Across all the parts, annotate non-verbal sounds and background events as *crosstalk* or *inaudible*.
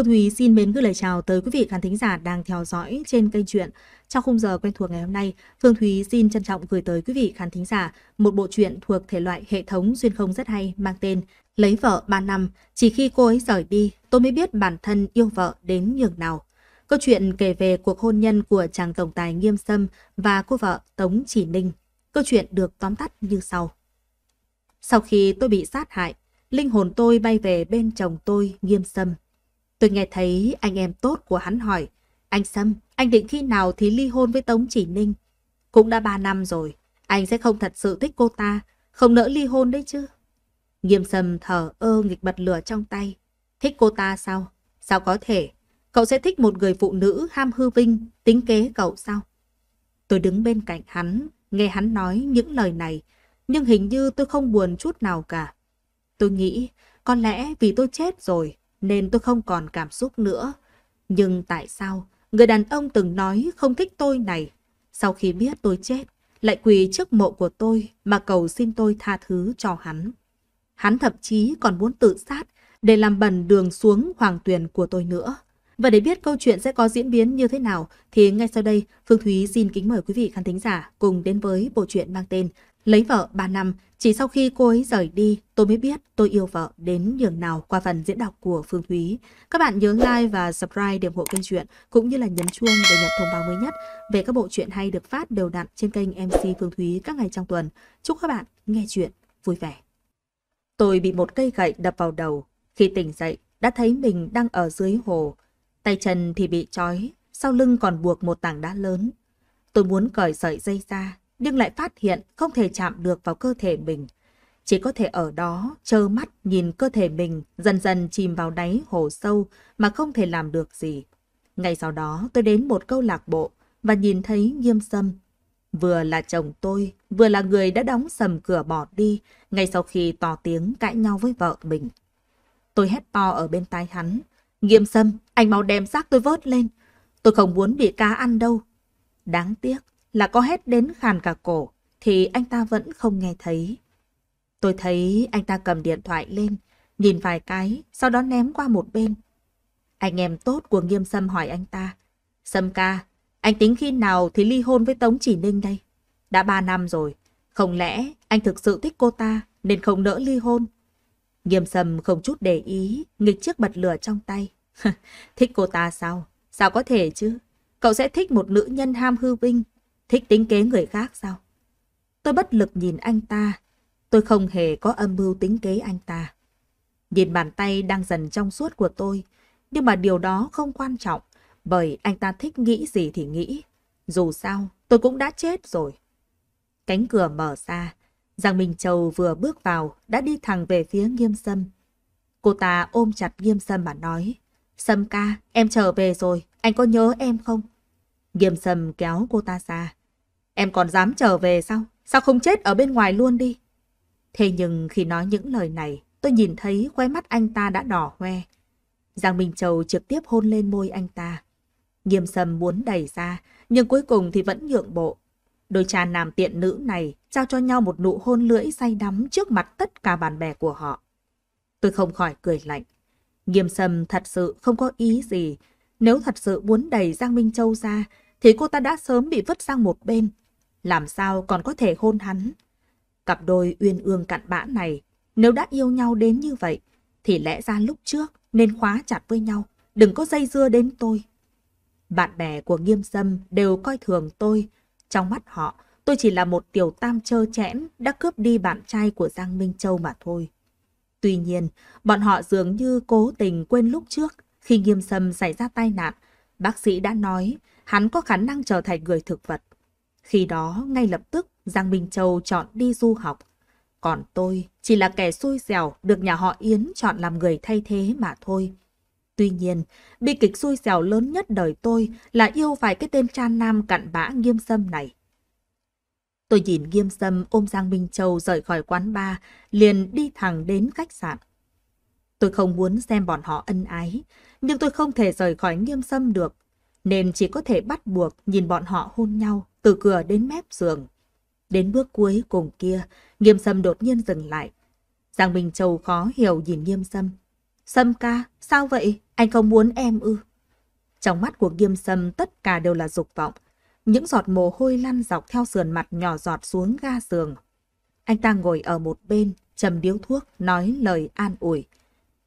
Thu Thúy xin mến gửi lời chào tới quý vị khán thính giả đang theo dõi trên kênh truyện. Trong khung giờ quen thuộc ngày hôm nay, Phương Thúy xin trân trọng gửi tới quý vị khán thính giả một bộ truyện thuộc thể loại hệ thống duyên không rất hay mang tên Lấy vợ 3 năm, chỉ khi cô ấy rời đi, tôi mới biết bản thân yêu vợ đến nhường nào. Câu chuyện kể về cuộc hôn nhân của chàng tổng tài Nghiêm Sâm và cô vợ Tống Chỉ Ninh. Câu chuyện được tóm tắt như sau. Sau khi tôi bị sát hại, linh hồn tôi bay về bên chồng tôi Nghiêm Sâm Tôi nghe thấy anh em tốt của hắn hỏi, anh Sâm, anh định khi nào thì ly hôn với Tống Chỉ Ninh? Cũng đã 3 năm rồi, anh sẽ không thật sự thích cô ta, không nỡ ly hôn đấy chứ. Nghiêm Sâm thở ơ nghịch bật lửa trong tay. Thích cô ta sao? Sao có thể? Cậu sẽ thích một người phụ nữ ham hư vinh, tính kế cậu sao? Tôi đứng bên cạnh hắn, nghe hắn nói những lời này, nhưng hình như tôi không buồn chút nào cả. Tôi nghĩ, có lẽ vì tôi chết rồi, nên tôi không còn cảm xúc nữa. Nhưng tại sao người đàn ông từng nói không thích tôi này, sau khi biết tôi chết, lại quỳ trước mộ của tôi mà cầu xin tôi tha thứ cho hắn. Hắn thậm chí còn muốn tự sát để làm bẩn đường xuống hoàng tuyền của tôi nữa. Và để biết câu chuyện sẽ có diễn biến như thế nào thì ngay sau đây Phương Thúy xin kính mời quý vị khán thính giả cùng đến với bộ truyện mang tên Lấy vợ 3 năm, chỉ sau khi cô ấy rời đi, tôi mới biết tôi yêu vợ đến nhường nào qua phần diễn đọc của Phương Thúy. Các bạn nhớ like và subscribe để ủng hộ kênh truyện cũng như là nhấn chuông để nhận thông báo mới nhất về các bộ truyện hay được phát đều đặn trên kênh MC Phương Thúy các ngày trong tuần. Chúc các bạn nghe chuyện vui vẻ. Tôi bị một cây gậy đập vào đầu. Khi tỉnh dậy, đã thấy mình đang ở dưới hồ. Tay chân thì bị trói, sau lưng còn buộc một tảng đá lớn. Tôi muốn cởi sợi dây ra, nhưng lại phát hiện không thể chạm được vào cơ thể mình. Chỉ có thể ở đó trơ mắt nhìn cơ thể mình dần dần chìm vào đáy hồ sâu mà không thể làm được gì. ngày sau đó tôi đến một câu lạc bộ và nhìn thấy nghiêm sâm. Vừa là chồng tôi, vừa là người đã đóng sầm cửa bỏ đi ngay sau khi to tiếng cãi nhau với vợ mình. Tôi hét to ở bên tai hắn. Nghiêm sâm, anh mau đem xác tôi vớt lên. Tôi không muốn bị cá ăn đâu. Đáng tiếc, là có hét đến khàn cả cổ, thì anh ta vẫn không nghe thấy. Tôi thấy anh ta cầm điện thoại lên, nhìn vài cái, sau đó ném qua một bên. Anh em tốt của Nghiêm Sâm hỏi anh ta, Sâm ca, anh tính khi nào thì ly hôn với Tống Chỉ Ninh đây? Đã ba năm rồi, không lẽ anh thực sự thích cô ta nên không nỡ ly hôn? Nghiêm Sâm không chút để ý, nghịch chiếc bật lửa trong tay. *laughs* thích cô ta sao? Sao có thể chứ? Cậu sẽ thích một nữ nhân ham hư vinh, Thích tính kế người khác sao? Tôi bất lực nhìn anh ta. Tôi không hề có âm mưu tính kế anh ta. Nhìn bàn tay đang dần trong suốt của tôi. Nhưng mà điều đó không quan trọng. Bởi anh ta thích nghĩ gì thì nghĩ. Dù sao, tôi cũng đã chết rồi. Cánh cửa mở ra. Giang Minh Châu vừa bước vào đã đi thẳng về phía nghiêm sâm. Cô ta ôm chặt nghiêm sâm mà nói. Sâm ca, em trở về rồi, anh có nhớ em không? Nghiêm sâm kéo cô ta ra. Em còn dám trở về sao? Sao không chết ở bên ngoài luôn đi? Thế nhưng khi nói những lời này, tôi nhìn thấy khóe mắt anh ta đã đỏ hoe. Giang Minh Châu trực tiếp hôn lên môi anh ta. Nghiêm sầm muốn đẩy ra, nhưng cuối cùng thì vẫn nhượng bộ. Đôi cha nam tiện nữ này trao cho nhau một nụ hôn lưỡi say đắm trước mặt tất cả bạn bè của họ. Tôi không khỏi cười lạnh. Nghiêm sầm thật sự không có ý gì. Nếu thật sự muốn đẩy Giang Minh Châu ra, thì cô ta đã sớm bị vứt sang một bên, làm sao còn có thể hôn hắn. Cặp đôi uyên ương cặn bã này, nếu đã yêu nhau đến như vậy, thì lẽ ra lúc trước nên khóa chặt với nhau, đừng có dây dưa đến tôi. Bạn bè của nghiêm sâm đều coi thường tôi. Trong mắt họ, tôi chỉ là một tiểu tam trơ chẽn đã cướp đi bạn trai của Giang Minh Châu mà thôi. Tuy nhiên, bọn họ dường như cố tình quên lúc trước khi nghiêm sâm xảy ra tai nạn, bác sĩ đã nói hắn có khả năng trở thành người thực vật. Khi đó, ngay lập tức, Giang Minh Châu chọn đi du học. Còn tôi chỉ là kẻ xui xẻo được nhà họ Yến chọn làm người thay thế mà thôi. Tuy nhiên, bi kịch xui xẻo lớn nhất đời tôi là yêu phải cái tên cha nam cặn bã nghiêm sâm này. Tôi nhìn nghiêm sâm ôm Giang Minh Châu rời khỏi quán bar, liền đi thẳng đến khách sạn. Tôi không muốn xem bọn họ ân ái, nhưng tôi không thể rời khỏi nghiêm sâm được, nên chỉ có thể bắt buộc nhìn bọn họ hôn nhau từ cửa đến mép giường. Đến bước cuối cùng kia, nghiêm sâm đột nhiên dừng lại. Giang bình Châu khó hiểu nhìn nghiêm sâm. Sâm ca, sao vậy? Anh không muốn em ư? Trong mắt của nghiêm sâm tất cả đều là dục vọng. Những giọt mồ hôi lăn dọc theo sườn mặt nhỏ giọt xuống ga giường. Anh ta ngồi ở một bên, trầm điếu thuốc, nói lời an ủi.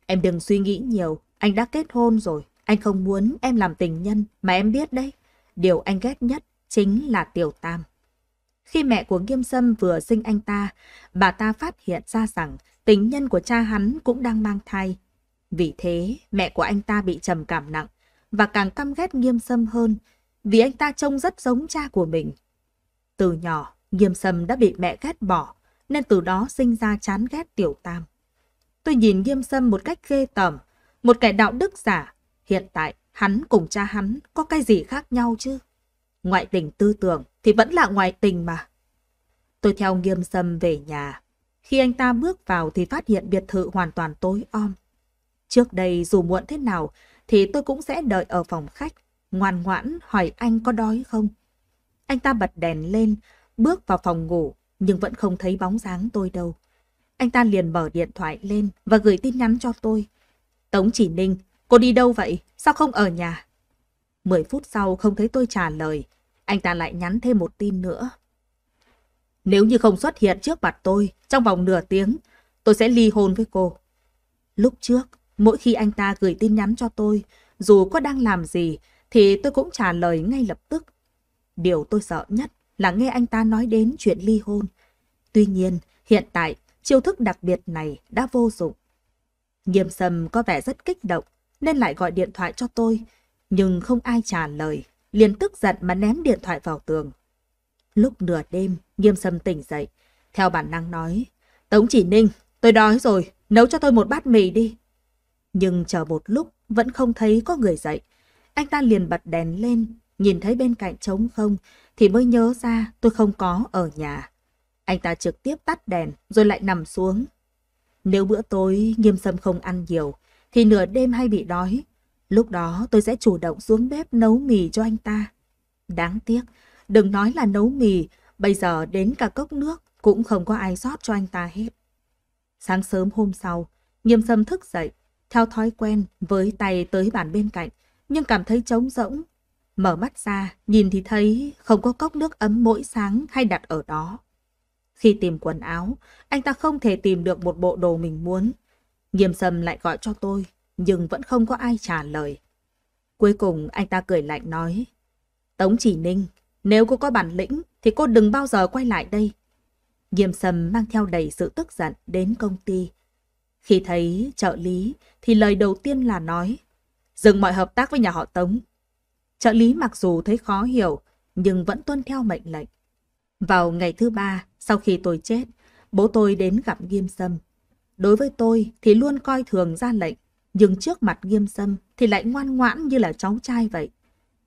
Em đừng suy nghĩ nhiều, anh đã kết hôn rồi. Anh không muốn em làm tình nhân, mà em biết đấy. Điều anh ghét nhất chính là Tiểu Tam. Khi mẹ của Nghiêm Sâm vừa sinh anh ta, bà ta phát hiện ra rằng tình nhân của cha hắn cũng đang mang thai. Vì thế, mẹ của anh ta bị trầm cảm nặng và càng căm ghét Nghiêm Sâm hơn vì anh ta trông rất giống cha của mình. Từ nhỏ, Nghiêm Sâm đã bị mẹ ghét bỏ nên từ đó sinh ra chán ghét Tiểu Tam. Tôi nhìn Nghiêm Sâm một cách ghê tởm, một kẻ đạo đức giả. Hiện tại, hắn cùng cha hắn có cái gì khác nhau chứ? ngoại tình tư tưởng thì vẫn là ngoại tình mà. Tôi theo nghiêm sâm về nhà. Khi anh ta bước vào thì phát hiện biệt thự hoàn toàn tối om. Trước đây dù muộn thế nào thì tôi cũng sẽ đợi ở phòng khách, ngoan ngoãn hỏi anh có đói không. Anh ta bật đèn lên, bước vào phòng ngủ nhưng vẫn không thấy bóng dáng tôi đâu. Anh ta liền mở điện thoại lên và gửi tin nhắn cho tôi. Tống chỉ Ninh, cô đi đâu vậy? Sao không ở nhà? 10 phút sau không thấy tôi trả lời, anh ta lại nhắn thêm một tin nữa. Nếu như không xuất hiện trước mặt tôi trong vòng nửa tiếng, tôi sẽ ly hôn với cô. Lúc trước, mỗi khi anh ta gửi tin nhắn cho tôi, dù có đang làm gì, thì tôi cũng trả lời ngay lập tức. Điều tôi sợ nhất là nghe anh ta nói đến chuyện ly hôn. Tuy nhiên, hiện tại, chiêu thức đặc biệt này đã vô dụng. Nghiêm sầm có vẻ rất kích động, nên lại gọi điện thoại cho tôi, nhưng không ai trả lời, liền tức giận mà ném điện thoại vào tường. Lúc nửa đêm, nghiêm sâm tỉnh dậy, theo bản năng nói, Tống chỉ ninh, tôi đói rồi, nấu cho tôi một bát mì đi. Nhưng chờ một lúc, vẫn không thấy có người dậy. Anh ta liền bật đèn lên, nhìn thấy bên cạnh trống không, thì mới nhớ ra tôi không có ở nhà. Anh ta trực tiếp tắt đèn, rồi lại nằm xuống. Nếu bữa tối nghiêm sâm không ăn nhiều, thì nửa đêm hay bị đói, Lúc đó tôi sẽ chủ động xuống bếp nấu mì cho anh ta. Đáng tiếc, đừng nói là nấu mì, bây giờ đến cả cốc nước cũng không có ai sót cho anh ta hết. Sáng sớm hôm sau, nghiêm sâm thức dậy, theo thói quen với tay tới bàn bên cạnh, nhưng cảm thấy trống rỗng. Mở mắt ra, nhìn thì thấy không có cốc nước ấm mỗi sáng hay đặt ở đó. Khi tìm quần áo, anh ta không thể tìm được một bộ đồ mình muốn. Nghiêm sâm lại gọi cho tôi, nhưng vẫn không có ai trả lời. Cuối cùng anh ta cười lạnh nói, Tống Chỉ Ninh, nếu cô có bản lĩnh thì cô đừng bao giờ quay lại đây. Nghiêm Sâm mang theo đầy sự tức giận đến công ty. Khi thấy trợ lý thì lời đầu tiên là nói, dừng mọi hợp tác với nhà họ Tống. Trợ lý mặc dù thấy khó hiểu, nhưng vẫn tuân theo mệnh lệnh. Vào ngày thứ ba, sau khi tôi chết, bố tôi đến gặp Nghiêm Sâm. Đối với tôi thì luôn coi thường ra lệnh, nhưng trước mặt Nghiêm Sâm thì lại ngoan ngoãn như là cháu trai vậy.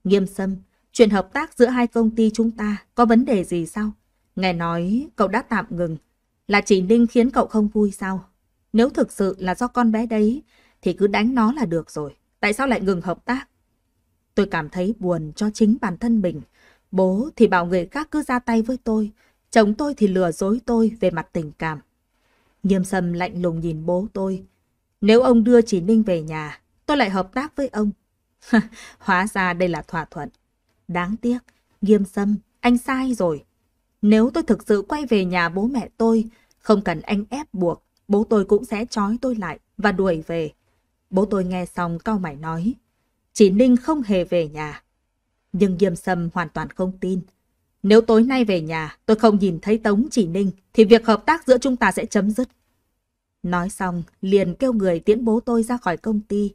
Nghiêm Sâm, chuyện hợp tác giữa hai công ty chúng ta có vấn đề gì sao? Nghe nói cậu đã tạm ngừng, là chỉ Ninh khiến cậu không vui sao? Nếu thực sự là do con bé đấy thì cứ đánh nó là được rồi, tại sao lại ngừng hợp tác? Tôi cảm thấy buồn cho chính bản thân mình. Bố thì bảo người khác cứ ra tay với tôi, chồng tôi thì lừa dối tôi về mặt tình cảm. Nghiêm Sâm lạnh lùng nhìn bố tôi, nếu ông đưa chị Ninh về nhà, tôi lại hợp tác với ông. *laughs* Hóa ra đây là thỏa thuận. Đáng tiếc, nghiêm sâm, anh sai rồi. Nếu tôi thực sự quay về nhà bố mẹ tôi, không cần anh ép buộc, bố tôi cũng sẽ trói tôi lại và đuổi về. Bố tôi nghe xong cau mày nói, chị Ninh không hề về nhà. Nhưng Diêm Sâm hoàn toàn không tin. Nếu tối nay về nhà tôi không nhìn thấy Tống chỉ Ninh thì việc hợp tác giữa chúng ta sẽ chấm dứt. Nói xong, liền kêu người tiễn bố tôi ra khỏi công ty.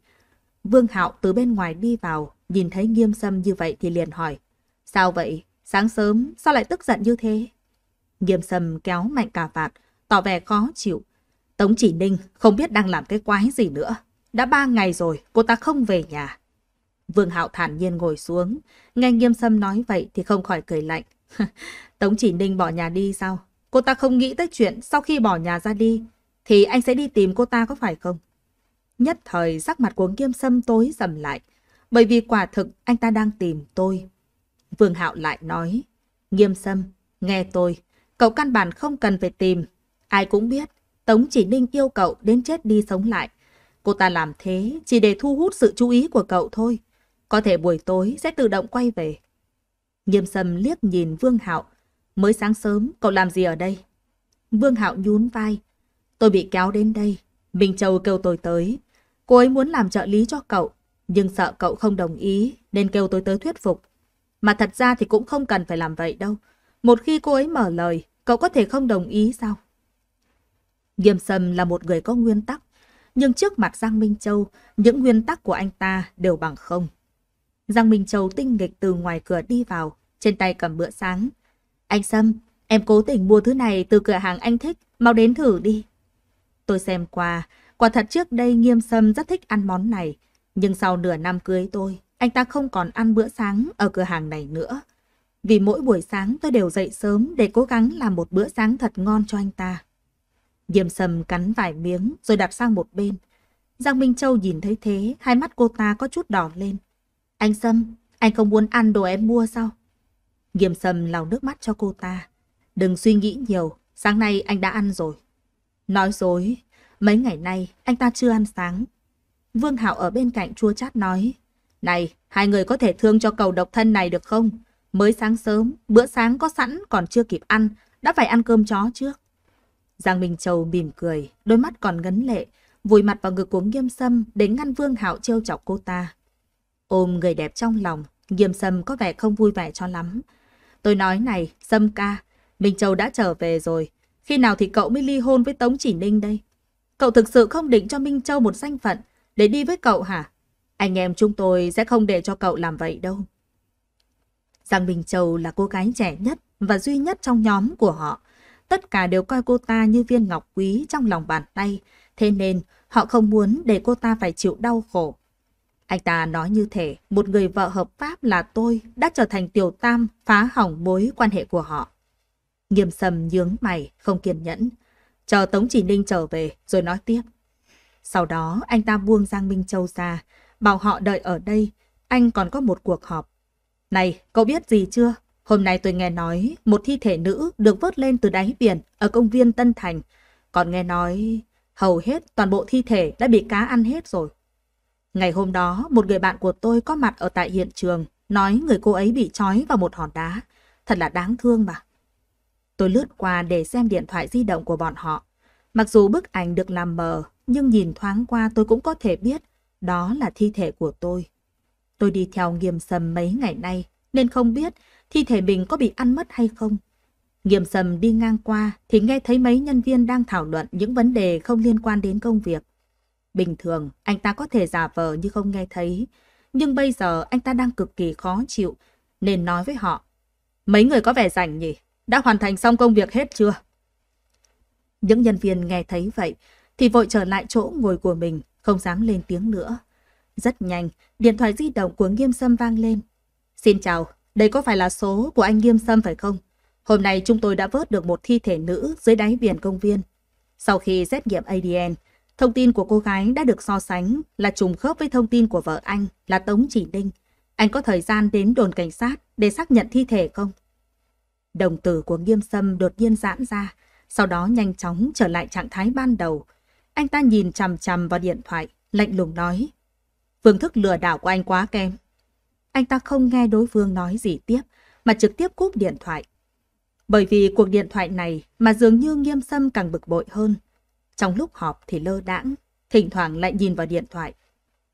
Vương Hạo từ bên ngoài đi vào, nhìn thấy nghiêm sâm như vậy thì liền hỏi. Sao vậy? Sáng sớm, sao lại tức giận như thế? Nghiêm sâm kéo mạnh cà vạt, tỏ vẻ khó chịu. Tống chỉ ninh không biết đang làm cái quái gì nữa. Đã ba ngày rồi, cô ta không về nhà. Vương Hạo thản nhiên ngồi xuống, nghe nghiêm sâm nói vậy thì không khỏi cười lạnh. *laughs* Tống chỉ ninh bỏ nhà đi sao? Cô ta không nghĩ tới chuyện sau khi bỏ nhà ra đi, thì anh sẽ đi tìm cô ta có phải không? Nhất thời sắc mặt của Nghiêm Sâm tối dầm lại, bởi vì quả thực anh ta đang tìm tôi. Vương Hạo lại nói, Nghiêm Sâm, nghe tôi, cậu căn bản không cần phải tìm. Ai cũng biết, Tống Chỉ Ninh yêu cậu đến chết đi sống lại. Cô ta làm thế chỉ để thu hút sự chú ý của cậu thôi. Có thể buổi tối sẽ tự động quay về. Nghiêm Sâm liếc nhìn Vương Hạo. Mới sáng sớm, cậu làm gì ở đây? Vương Hạo nhún vai, Tôi bị kéo đến đây. Minh Châu kêu tôi tới. Cô ấy muốn làm trợ lý cho cậu, nhưng sợ cậu không đồng ý nên kêu tôi tới thuyết phục. Mà thật ra thì cũng không cần phải làm vậy đâu. Một khi cô ấy mở lời, cậu có thể không đồng ý sao? Nghiêm Sâm là một người có nguyên tắc, nhưng trước mặt Giang Minh Châu, những nguyên tắc của anh ta đều bằng không. Giang Minh Châu tinh nghịch từ ngoài cửa đi vào, trên tay cầm bữa sáng. Anh Sâm, em cố tình mua thứ này từ cửa hàng anh thích, mau đến thử đi. Tôi xem qua, quả thật trước đây nghiêm sâm rất thích ăn món này. Nhưng sau nửa năm cưới tôi, anh ta không còn ăn bữa sáng ở cửa hàng này nữa. Vì mỗi buổi sáng tôi đều dậy sớm để cố gắng làm một bữa sáng thật ngon cho anh ta. Nghiêm sâm cắn vài miếng rồi đặt sang một bên. Giang Minh Châu nhìn thấy thế, hai mắt cô ta có chút đỏ lên. Anh Sâm, anh không muốn ăn đồ em mua sao? Nghiêm sâm lau nước mắt cho cô ta. Đừng suy nghĩ nhiều, sáng nay anh đã ăn rồi, Nói dối, mấy ngày nay anh ta chưa ăn sáng. Vương Hạo ở bên cạnh chua chát nói, Này, hai người có thể thương cho cầu độc thân này được không? Mới sáng sớm, bữa sáng có sẵn còn chưa kịp ăn, đã phải ăn cơm chó trước. Giang Minh Châu mỉm cười, đôi mắt còn ngấn lệ, vùi mặt vào ngực của Nghiêm Sâm để ngăn Vương Hạo trêu chọc cô ta. Ôm người đẹp trong lòng, Nghiêm Sâm có vẻ không vui vẻ cho lắm. Tôi nói này, Sâm ca, Minh Châu đã trở về rồi, khi nào thì cậu mới ly hôn với Tống Chỉ Ninh đây? Cậu thực sự không định cho Minh Châu một danh phận để đi với cậu hả? Anh em chúng tôi sẽ không để cho cậu làm vậy đâu. Giang Minh Châu là cô gái trẻ nhất và duy nhất trong nhóm của họ. Tất cả đều coi cô ta như viên ngọc quý trong lòng bàn tay, thế nên họ không muốn để cô ta phải chịu đau khổ. Anh ta nói như thể một người vợ hợp pháp là tôi đã trở thành tiểu tam phá hỏng mối quan hệ của họ. Nghiêm sầm nhướng mày, không kiên nhẫn. Chờ Tống Chỉ Ninh trở về, rồi nói tiếp. Sau đó, anh ta buông Giang Minh Châu ra, bảo họ đợi ở đây, anh còn có một cuộc họp. Này, cậu biết gì chưa? Hôm nay tôi nghe nói một thi thể nữ được vớt lên từ đáy biển ở công viên Tân Thành. Còn nghe nói hầu hết toàn bộ thi thể đã bị cá ăn hết rồi. Ngày hôm đó, một người bạn của tôi có mặt ở tại hiện trường, nói người cô ấy bị trói vào một hòn đá. Thật là đáng thương mà. Tôi lướt qua để xem điện thoại di động của bọn họ. Mặc dù bức ảnh được làm mờ, nhưng nhìn thoáng qua tôi cũng có thể biết đó là thi thể của tôi. Tôi đi theo nghiêm sầm mấy ngày nay, nên không biết thi thể mình có bị ăn mất hay không. Nghiêm sầm đi ngang qua thì nghe thấy mấy nhân viên đang thảo luận những vấn đề không liên quan đến công việc. Bình thường, anh ta có thể giả vờ như không nghe thấy, nhưng bây giờ anh ta đang cực kỳ khó chịu, nên nói với họ. Mấy người có vẻ rảnh nhỉ? đã hoàn thành xong công việc hết chưa? Những nhân viên nghe thấy vậy thì vội trở lại chỗ ngồi của mình, không dám lên tiếng nữa. Rất nhanh, điện thoại di động của Nghiêm Sâm vang lên. Xin chào, đây có phải là số của anh Nghiêm Sâm phải không? Hôm nay chúng tôi đã vớt được một thi thể nữ dưới đáy biển công viên. Sau khi xét nghiệm ADN, thông tin của cô gái đã được so sánh là trùng khớp với thông tin của vợ anh là Tống Chỉ Ninh. Anh có thời gian đến đồn cảnh sát để xác nhận thi thể không? Đồng tử của nghiêm sâm đột nhiên giãn ra, sau đó nhanh chóng trở lại trạng thái ban đầu. Anh ta nhìn chằm chằm vào điện thoại, lạnh lùng nói. Phương thức lừa đảo của anh quá kém. Anh ta không nghe đối phương nói gì tiếp, mà trực tiếp cúp điện thoại. Bởi vì cuộc điện thoại này mà dường như nghiêm sâm càng bực bội hơn. Trong lúc họp thì lơ đãng, thỉnh thoảng lại nhìn vào điện thoại.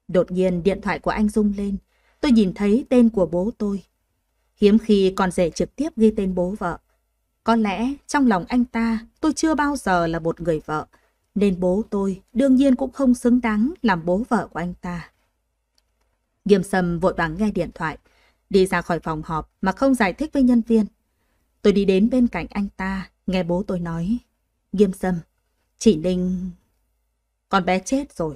Đột nhiên điện thoại của anh rung lên, tôi nhìn thấy tên của bố tôi. Hiếm khi con rể trực tiếp ghi tên bố vợ. Có lẽ trong lòng anh ta tôi chưa bao giờ là một người vợ, nên bố tôi đương nhiên cũng không xứng đáng làm bố vợ của anh ta. Nghiêm Sâm vội vàng nghe điện thoại, đi ra khỏi phòng họp mà không giải thích với nhân viên. Tôi đi đến bên cạnh anh ta, nghe bố tôi nói. Nghiêm Sâm, chị Ninh... Con bé chết rồi.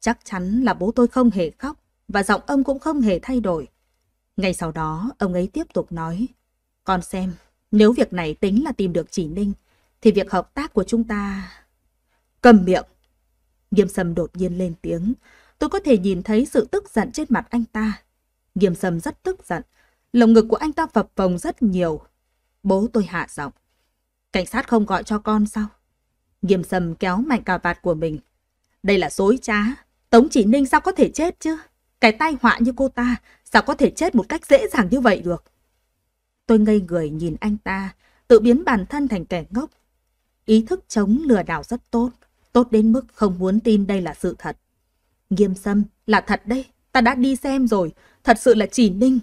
Chắc chắn là bố tôi không hề khóc và giọng âm cũng không hề thay đổi. Ngay sau đó, ông ấy tiếp tục nói, con xem, nếu việc này tính là tìm được chỉ ninh, thì việc hợp tác của chúng ta... Cầm miệng! Nghiêm Sâm đột nhiên lên tiếng, tôi có thể nhìn thấy sự tức giận trên mặt anh ta. Nghiêm Sâm rất tức giận, lồng ngực của anh ta phập phồng rất nhiều. Bố tôi hạ giọng. Cảnh sát không gọi cho con sao? Nghiêm Sâm kéo mạnh cà vạt của mình. Đây là dối trá. Tống Chỉ Ninh sao có thể chết chứ? Cái tai họa như cô ta Sao có thể chết một cách dễ dàng như vậy được? Tôi ngây người nhìn anh ta, tự biến bản thân thành kẻ ngốc. Ý thức chống lừa đảo rất tốt, tốt đến mức không muốn tin đây là sự thật. Nghiêm sâm, là thật đây, ta đã đi xem rồi, thật sự là chỉ ninh.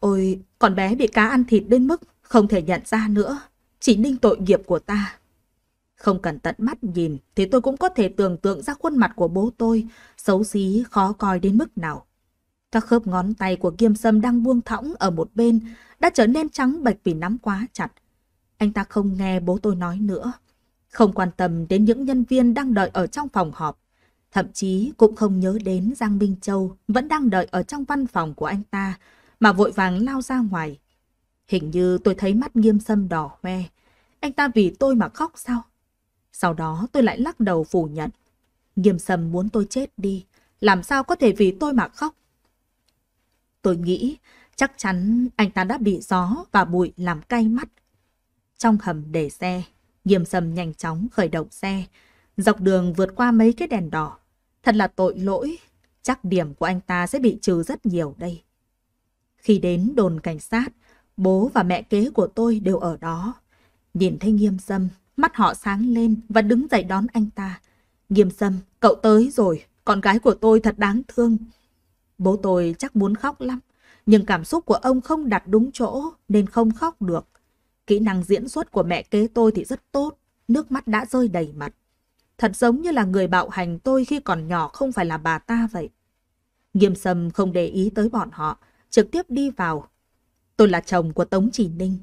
Ôi, con bé bị cá ăn thịt đến mức không thể nhận ra nữa, chỉ ninh tội nghiệp của ta. Không cần tận mắt nhìn thì tôi cũng có thể tưởng tượng ra khuôn mặt của bố tôi, xấu xí, khó coi đến mức nào. Các khớp ngón tay của Kiêm Sâm đang buông thõng ở một bên, đã trở nên trắng bệch vì nắm quá chặt. Anh ta không nghe bố tôi nói nữa, không quan tâm đến những nhân viên đang đợi ở trong phòng họp, thậm chí cũng không nhớ đến Giang Minh Châu vẫn đang đợi ở trong văn phòng của anh ta, mà vội vàng lao ra ngoài. Hình như tôi thấy mắt Nghiêm Sâm đỏ hoe, anh ta vì tôi mà khóc sao? Sau đó tôi lại lắc đầu phủ nhận. Nghiêm Sâm muốn tôi chết đi, làm sao có thể vì tôi mà khóc? Tôi nghĩ chắc chắn anh ta đã bị gió và bụi làm cay mắt. Trong hầm để xe, nghiêm sầm nhanh chóng khởi động xe, dọc đường vượt qua mấy cái đèn đỏ. Thật là tội lỗi, chắc điểm của anh ta sẽ bị trừ rất nhiều đây. Khi đến đồn cảnh sát, bố và mẹ kế của tôi đều ở đó. Nhìn thấy nghiêm sâm, mắt họ sáng lên và đứng dậy đón anh ta. Nghiêm sâm, cậu tới rồi, con gái của tôi thật đáng thương. Bố tôi chắc muốn khóc lắm, nhưng cảm xúc của ông không đặt đúng chỗ nên không khóc được. Kỹ năng diễn xuất của mẹ kế tôi thì rất tốt, nước mắt đã rơi đầy mặt. Thật giống như là người bạo hành tôi khi còn nhỏ không phải là bà ta vậy. Nghiêm sâm không để ý tới bọn họ, trực tiếp đi vào. Tôi là chồng của Tống Chỉ Ninh.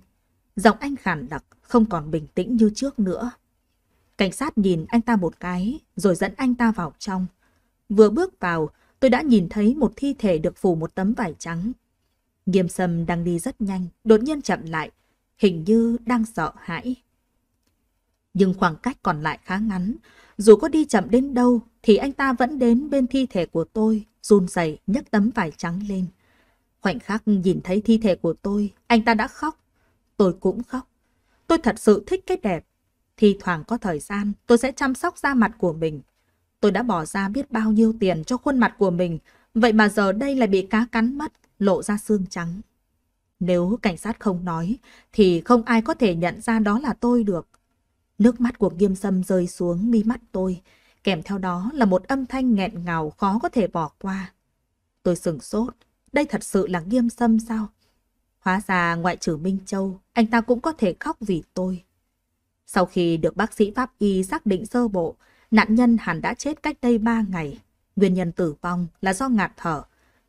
Giọng anh khản đặc, không còn bình tĩnh như trước nữa. Cảnh sát nhìn anh ta một cái, rồi dẫn anh ta vào trong. Vừa bước vào, tôi đã nhìn thấy một thi thể được phủ một tấm vải trắng. Nghiêm sâm đang đi rất nhanh, đột nhiên chậm lại, hình như đang sợ hãi. Nhưng khoảng cách còn lại khá ngắn, dù có đi chậm đến đâu thì anh ta vẫn đến bên thi thể của tôi, run rẩy nhấc tấm vải trắng lên. Khoảnh khắc nhìn thấy thi thể của tôi, anh ta đã khóc. Tôi cũng khóc. Tôi thật sự thích cái đẹp. Thì thoảng có thời gian, tôi sẽ chăm sóc da mặt của mình, Tôi đã bỏ ra biết bao nhiêu tiền cho khuôn mặt của mình, vậy mà giờ đây lại bị cá cắn mất, lộ ra xương trắng. Nếu cảnh sát không nói, thì không ai có thể nhận ra đó là tôi được. Nước mắt của nghiêm sâm rơi xuống mi mắt tôi, kèm theo đó là một âm thanh nghẹn ngào khó có thể bỏ qua. Tôi sừng sốt, đây thật sự là nghiêm sâm sao? Hóa ra ngoại trừ Minh Châu, anh ta cũng có thể khóc vì tôi. Sau khi được bác sĩ pháp y xác định sơ bộ, Nạn nhân hẳn đã chết cách đây 3 ngày. Nguyên nhân tử vong là do ngạt thở.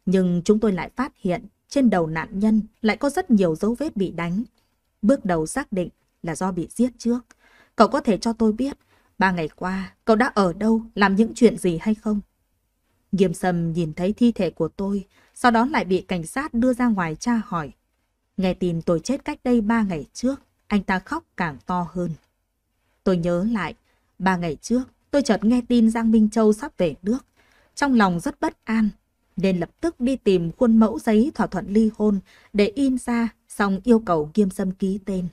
Nhưng chúng tôi lại phát hiện trên đầu nạn nhân lại có rất nhiều dấu vết bị đánh. Bước đầu xác định là do bị giết trước. Cậu có thể cho tôi biết, ba ngày qua cậu đã ở đâu, làm những chuyện gì hay không? Nghiêm sầm nhìn thấy thi thể của tôi, sau đó lại bị cảnh sát đưa ra ngoài tra hỏi. Nghe tin tôi chết cách đây ba ngày trước, anh ta khóc càng to hơn. Tôi nhớ lại, ba ngày trước, tôi chợt nghe tin Giang Minh Châu sắp về nước. Trong lòng rất bất an, nên lập tức đi tìm khuôn mẫu giấy thỏa thuận ly hôn để in ra, xong yêu cầu Nghiêm Sâm ký tên.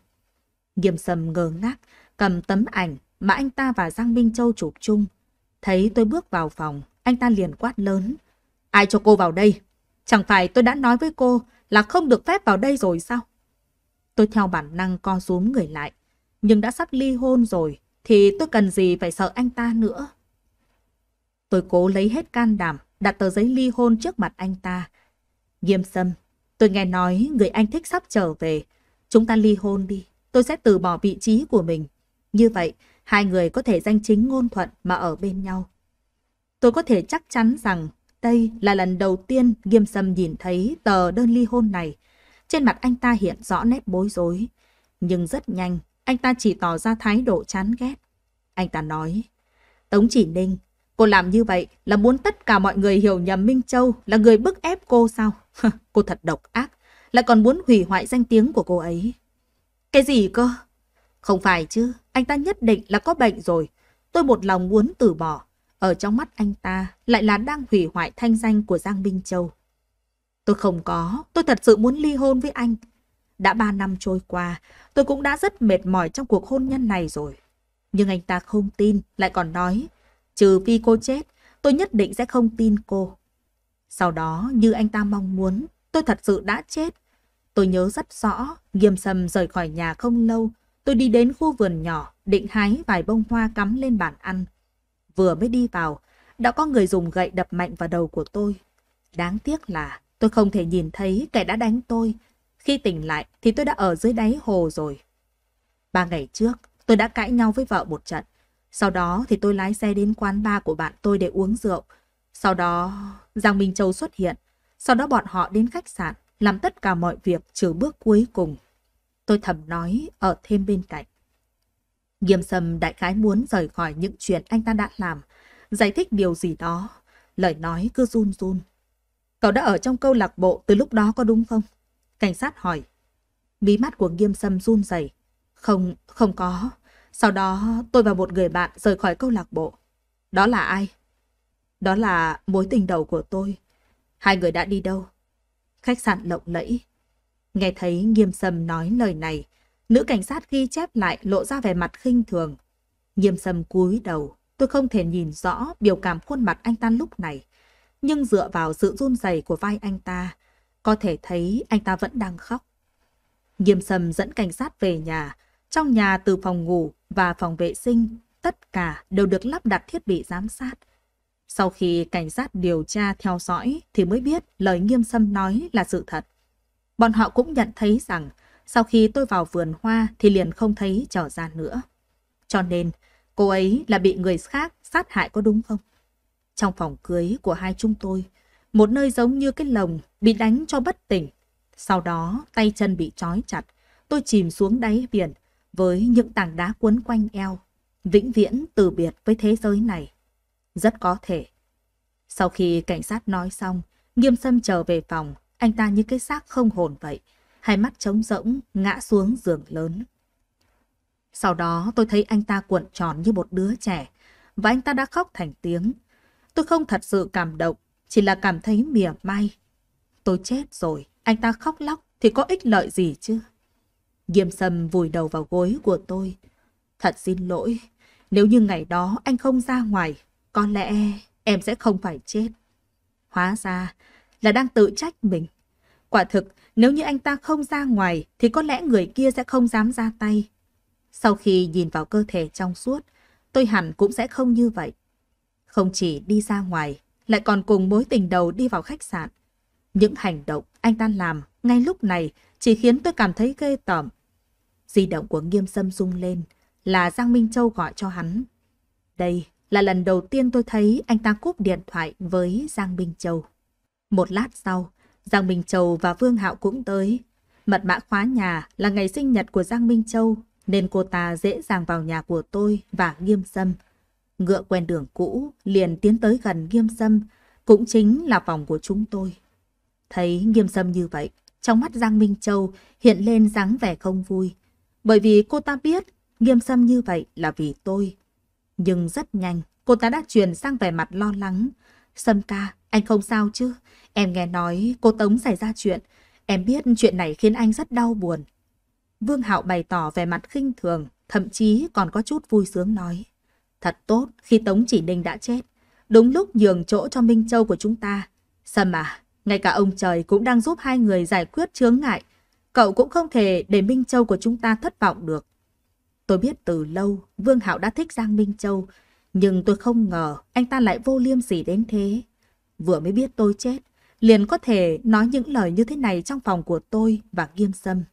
Nghiêm Sâm ngơ ngác, cầm tấm ảnh mà anh ta và Giang Minh Châu chụp chung. Thấy tôi bước vào phòng, anh ta liền quát lớn. Ai cho cô vào đây? Chẳng phải tôi đã nói với cô là không được phép vào đây rồi sao? Tôi theo bản năng co rúm người lại, nhưng đã sắp ly hôn rồi thì tôi cần gì phải sợ anh ta nữa. Tôi cố lấy hết can đảm, đặt tờ giấy ly hôn trước mặt anh ta. Nghiêm sâm, tôi nghe nói người anh thích sắp trở về. Chúng ta ly hôn đi, tôi sẽ từ bỏ vị trí của mình. Như vậy, hai người có thể danh chính ngôn thuận mà ở bên nhau. Tôi có thể chắc chắn rằng đây là lần đầu tiên Nghiêm Sâm nhìn thấy tờ đơn ly hôn này. Trên mặt anh ta hiện rõ nét bối rối. Nhưng rất nhanh, anh ta chỉ tỏ ra thái độ chán ghét. Anh ta nói, Tống Chỉ Ninh, cô làm như vậy là muốn tất cả mọi người hiểu nhầm Minh Châu là người bức ép cô sao? cô thật độc ác, lại còn muốn hủy hoại danh tiếng của cô ấy. Cái gì cơ? Không phải chứ, anh ta nhất định là có bệnh rồi. Tôi một lòng muốn từ bỏ. Ở trong mắt anh ta lại là đang hủy hoại thanh danh của Giang Minh Châu. Tôi không có, tôi thật sự muốn ly hôn với anh. Đã ba năm trôi qua, tôi cũng đã rất mệt mỏi trong cuộc hôn nhân này rồi. Nhưng anh ta không tin, lại còn nói, trừ phi cô chết, tôi nhất định sẽ không tin cô. Sau đó, như anh ta mong muốn, tôi thật sự đã chết. Tôi nhớ rất rõ, nghiêm sầm rời khỏi nhà không lâu, tôi đi đến khu vườn nhỏ, định hái vài bông hoa cắm lên bàn ăn. Vừa mới đi vào, đã có người dùng gậy đập mạnh vào đầu của tôi. Đáng tiếc là tôi không thể nhìn thấy kẻ đã đánh tôi, khi tỉnh lại thì tôi đã ở dưới đáy hồ rồi. Ba ngày trước, tôi đã cãi nhau với vợ một trận. Sau đó thì tôi lái xe đến quán bar của bạn tôi để uống rượu. Sau đó, Giang Minh Châu xuất hiện. Sau đó bọn họ đến khách sạn, làm tất cả mọi việc trừ bước cuối cùng. Tôi thầm nói ở thêm bên cạnh. Nghiêm Sầm đại khái muốn rời khỏi những chuyện anh ta đã làm, giải thích điều gì đó. Lời nói cứ run run. Cậu đã ở trong câu lạc bộ từ lúc đó có đúng không? Cảnh sát hỏi. Bí mắt của nghiêm sâm run rẩy. Không, không có. Sau đó tôi và một người bạn rời khỏi câu lạc bộ. Đó là ai? Đó là mối tình đầu của tôi. Hai người đã đi đâu? Khách sạn lộng lẫy. Nghe thấy nghiêm sâm nói lời này, nữ cảnh sát ghi chép lại lộ ra vẻ mặt khinh thường. Nghiêm sâm cúi đầu, tôi không thể nhìn rõ biểu cảm khuôn mặt anh ta lúc này. Nhưng dựa vào sự run rẩy của vai anh ta, có thể thấy anh ta vẫn đang khóc. Nghiêm sầm dẫn cảnh sát về nhà. Trong nhà từ phòng ngủ và phòng vệ sinh, tất cả đều được lắp đặt thiết bị giám sát. Sau khi cảnh sát điều tra theo dõi thì mới biết lời nghiêm sâm nói là sự thật. Bọn họ cũng nhận thấy rằng sau khi tôi vào vườn hoa thì liền không thấy trở ra nữa. Cho nên cô ấy là bị người khác sát hại có đúng không? Trong phòng cưới của hai chúng tôi, một nơi giống như cái lồng bị đánh cho bất tỉnh. Sau đó tay chân bị trói chặt, tôi chìm xuống đáy biển với những tảng đá cuốn quanh eo, vĩnh viễn từ biệt với thế giới này. Rất có thể. Sau khi cảnh sát nói xong, nghiêm sâm trở về phòng, anh ta như cái xác không hồn vậy, hai mắt trống rỗng ngã xuống giường lớn. Sau đó tôi thấy anh ta cuộn tròn như một đứa trẻ và anh ta đã khóc thành tiếng. Tôi không thật sự cảm động chỉ là cảm thấy mỉa mai. Tôi chết rồi, anh ta khóc lóc thì có ích lợi gì chứ? Nghiêm sâm vùi đầu vào gối của tôi. Thật xin lỗi, nếu như ngày đó anh không ra ngoài, có lẽ em sẽ không phải chết. Hóa ra là đang tự trách mình. Quả thực, nếu như anh ta không ra ngoài thì có lẽ người kia sẽ không dám ra tay. Sau khi nhìn vào cơ thể trong suốt, tôi hẳn cũng sẽ không như vậy. Không chỉ đi ra ngoài, lại còn cùng mối tình đầu đi vào khách sạn. Những hành động anh ta làm ngay lúc này chỉ khiến tôi cảm thấy ghê tởm. Di động của nghiêm sâm rung lên là Giang Minh Châu gọi cho hắn. Đây là lần đầu tiên tôi thấy anh ta cúp điện thoại với Giang Minh Châu. Một lát sau, Giang Minh Châu và Vương Hạo cũng tới. Mật mã khóa nhà là ngày sinh nhật của Giang Minh Châu, nên cô ta dễ dàng vào nhà của tôi và nghiêm sâm Ngựa quen đường cũ, liền tiến tới gần nghiêm sâm, cũng chính là vòng của chúng tôi. Thấy nghiêm sâm như vậy, trong mắt Giang Minh Châu hiện lên dáng vẻ không vui. Bởi vì cô ta biết nghiêm sâm như vậy là vì tôi. Nhưng rất nhanh, cô ta đã truyền sang vẻ mặt lo lắng. Sâm ca, anh không sao chứ? Em nghe nói cô Tống xảy ra chuyện. Em biết chuyện này khiến anh rất đau buồn. Vương Hạo bày tỏ vẻ mặt khinh thường, thậm chí còn có chút vui sướng nói. Thật tốt khi Tống Chỉ Ninh đã chết, đúng lúc nhường chỗ cho Minh Châu của chúng ta. Sâm à, ngay cả ông trời cũng đang giúp hai người giải quyết chướng ngại. Cậu cũng không thể để Minh Châu của chúng ta thất vọng được. Tôi biết từ lâu Vương Hạo đã thích Giang Minh Châu, nhưng tôi không ngờ anh ta lại vô liêm sỉ đến thế. Vừa mới biết tôi chết, liền có thể nói những lời như thế này trong phòng của tôi và Nghiêm Sâm.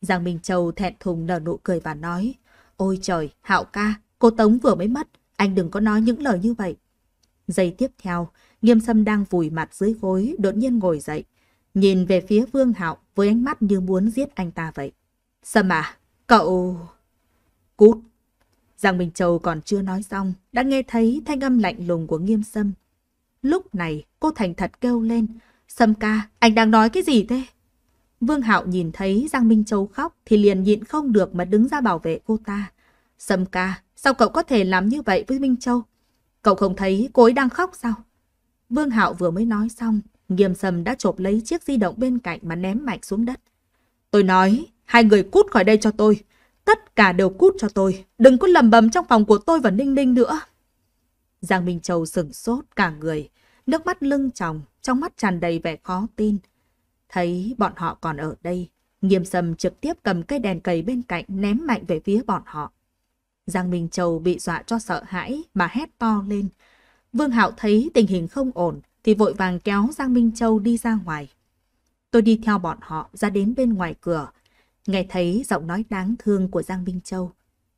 Giang Minh Châu thẹn thùng nở nụ cười và nói, Ôi trời, Hạo ca, Cô Tống vừa mới mất, anh đừng có nói những lời như vậy. Giây tiếp theo, nghiêm sâm đang vùi mặt dưới gối, đột nhiên ngồi dậy. Nhìn về phía Vương Hạo với ánh mắt như muốn giết anh ta vậy. Sâm à, cậu... Cút! Giang Minh Châu còn chưa nói xong, đã nghe thấy thanh âm lạnh lùng của nghiêm sâm. Lúc này, cô thành thật kêu lên, Sâm ca, anh đang nói cái gì thế? Vương Hạo nhìn thấy Giang Minh Châu khóc thì liền nhịn không được mà đứng ra bảo vệ cô ta. Sâm ca, Sao cậu có thể làm như vậy với Minh Châu? Cậu không thấy cô ấy đang khóc sao? Vương Hạo vừa mới nói xong, nghiêm sầm đã chộp lấy chiếc di động bên cạnh mà ném mạnh xuống đất. Tôi nói, hai người cút khỏi đây cho tôi. Tất cả đều cút cho tôi. Đừng có lầm bầm trong phòng của tôi và Ninh Ninh nữa. Giang Minh Châu sửng sốt cả người, nước mắt lưng tròng, trong mắt tràn đầy vẻ khó tin. Thấy bọn họ còn ở đây, nghiêm sầm trực tiếp cầm cây đèn cầy bên cạnh ném mạnh về phía bọn họ. Giang Minh Châu bị dọa cho sợ hãi mà hét to lên. Vương Hạo thấy tình hình không ổn thì vội vàng kéo Giang Minh Châu đi ra ngoài. Tôi đi theo bọn họ ra đến bên ngoài cửa. Nghe thấy giọng nói đáng thương của Giang Minh Châu.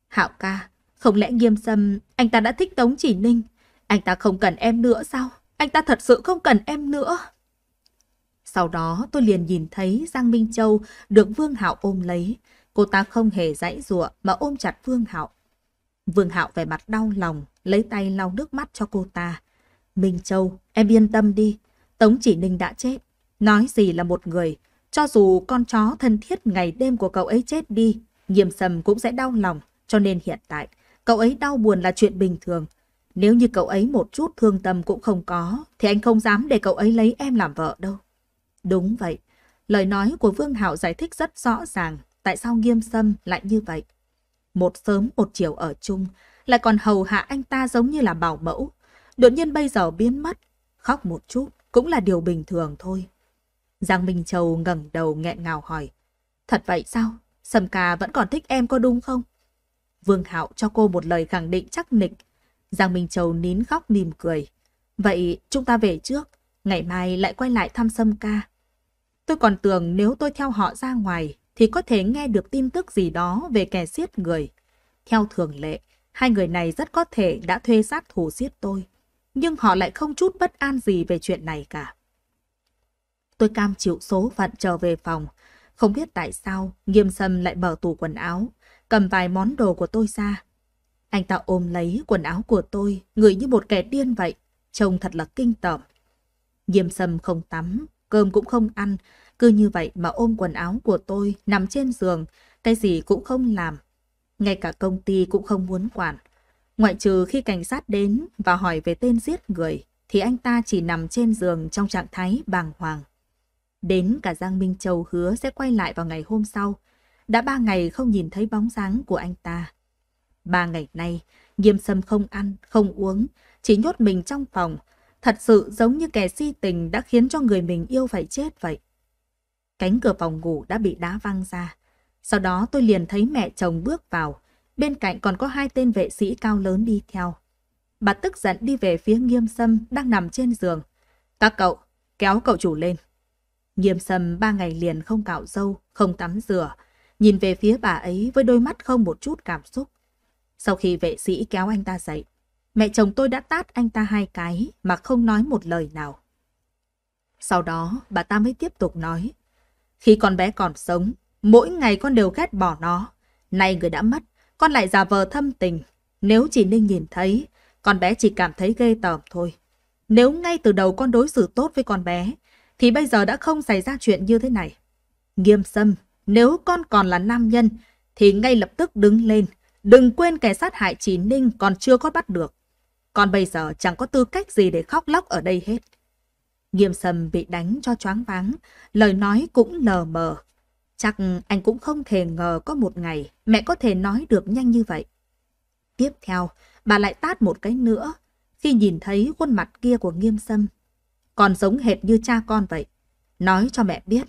Hạo ca, không lẽ nghiêm sâm anh ta đã thích Tống Chỉ Ninh? Anh ta không cần em nữa sao? Anh ta thật sự không cần em nữa. Sau đó tôi liền nhìn thấy Giang Minh Châu được Vương Hạo ôm lấy. Cô ta không hề dãy giụa mà ôm chặt Vương Hạo. Vương Hạo vẻ mặt đau lòng, lấy tay lau nước mắt cho cô ta. Minh Châu, em yên tâm đi, Tống Chỉ Ninh đã chết. Nói gì là một người, cho dù con chó thân thiết ngày đêm của cậu ấy chết đi, Nghiêm Sầm cũng sẽ đau lòng, cho nên hiện tại, cậu ấy đau buồn là chuyện bình thường. Nếu như cậu ấy một chút thương tâm cũng không có, thì anh không dám để cậu ấy lấy em làm vợ đâu. Đúng vậy, lời nói của Vương Hạo giải thích rất rõ ràng tại sao Nghiêm Sâm lại như vậy một sớm một chiều ở chung, lại còn hầu hạ anh ta giống như là bảo mẫu. Đột nhiên bây giờ biến mất, khóc một chút cũng là điều bình thường thôi. Giang Minh Châu ngẩng đầu nghẹn ngào hỏi. Thật vậy sao? Sầm ca vẫn còn thích em có đúng không? Vương Hạo cho cô một lời khẳng định chắc nịch. Giang Minh Châu nín khóc nìm cười. Vậy chúng ta về trước, ngày mai lại quay lại thăm Sâm ca. Tôi còn tưởng nếu tôi theo họ ra ngoài, thì có thể nghe được tin tức gì đó về kẻ giết người. Theo thường lệ, hai người này rất có thể đã thuê sát thủ giết tôi, nhưng họ lại không chút bất an gì về chuyện này cả. Tôi cam chịu số phận trở về phòng, không biết tại sao nghiêm sâm lại mở tủ quần áo, cầm vài món đồ của tôi ra. Anh ta ôm lấy quần áo của tôi, người như một kẻ điên vậy, trông thật là kinh tởm. Nghiêm sâm không tắm, cơm cũng không ăn, cứ như vậy mà ôm quần áo của tôi nằm trên giường, cái gì cũng không làm. Ngay cả công ty cũng không muốn quản. Ngoại trừ khi cảnh sát đến và hỏi về tên giết người, thì anh ta chỉ nằm trên giường trong trạng thái bàng hoàng. Đến cả Giang Minh Châu hứa sẽ quay lại vào ngày hôm sau. Đã ba ngày không nhìn thấy bóng dáng của anh ta. Ba ngày nay, nghiêm sâm không ăn, không uống, chỉ nhốt mình trong phòng. Thật sự giống như kẻ si tình đã khiến cho người mình yêu phải chết vậy. Cánh cửa phòng ngủ đã bị đá văng ra. Sau đó tôi liền thấy mẹ chồng bước vào, bên cạnh còn có hai tên vệ sĩ cao lớn đi theo. Bà tức giận đi về phía nghiêm sâm đang nằm trên giường. Các cậu, kéo cậu chủ lên. Nghiêm sâm ba ngày liền không cạo râu, không tắm rửa, nhìn về phía bà ấy với đôi mắt không một chút cảm xúc. Sau khi vệ sĩ kéo anh ta dậy, mẹ chồng tôi đã tát anh ta hai cái mà không nói một lời nào. Sau đó, bà ta mới tiếp tục nói. Khi con bé còn sống, mỗi ngày con đều ghét bỏ nó. Nay người đã mất, con lại giả vờ thâm tình. Nếu chị Ninh nhìn thấy, con bé chỉ cảm thấy ghê tởm thôi. Nếu ngay từ đầu con đối xử tốt với con bé, thì bây giờ đã không xảy ra chuyện như thế này. Nghiêm sâm, nếu con còn là nam nhân, thì ngay lập tức đứng lên. Đừng quên kẻ sát hại chị Ninh còn chưa có bắt được. Con bây giờ chẳng có tư cách gì để khóc lóc ở đây hết. Nghiêm sầm bị đánh cho choáng váng, lời nói cũng lờ mờ. Chắc anh cũng không thể ngờ có một ngày mẹ có thể nói được nhanh như vậy. Tiếp theo, bà lại tát một cái nữa khi nhìn thấy khuôn mặt kia của nghiêm sâm. Còn giống hệt như cha con vậy. Nói cho mẹ biết,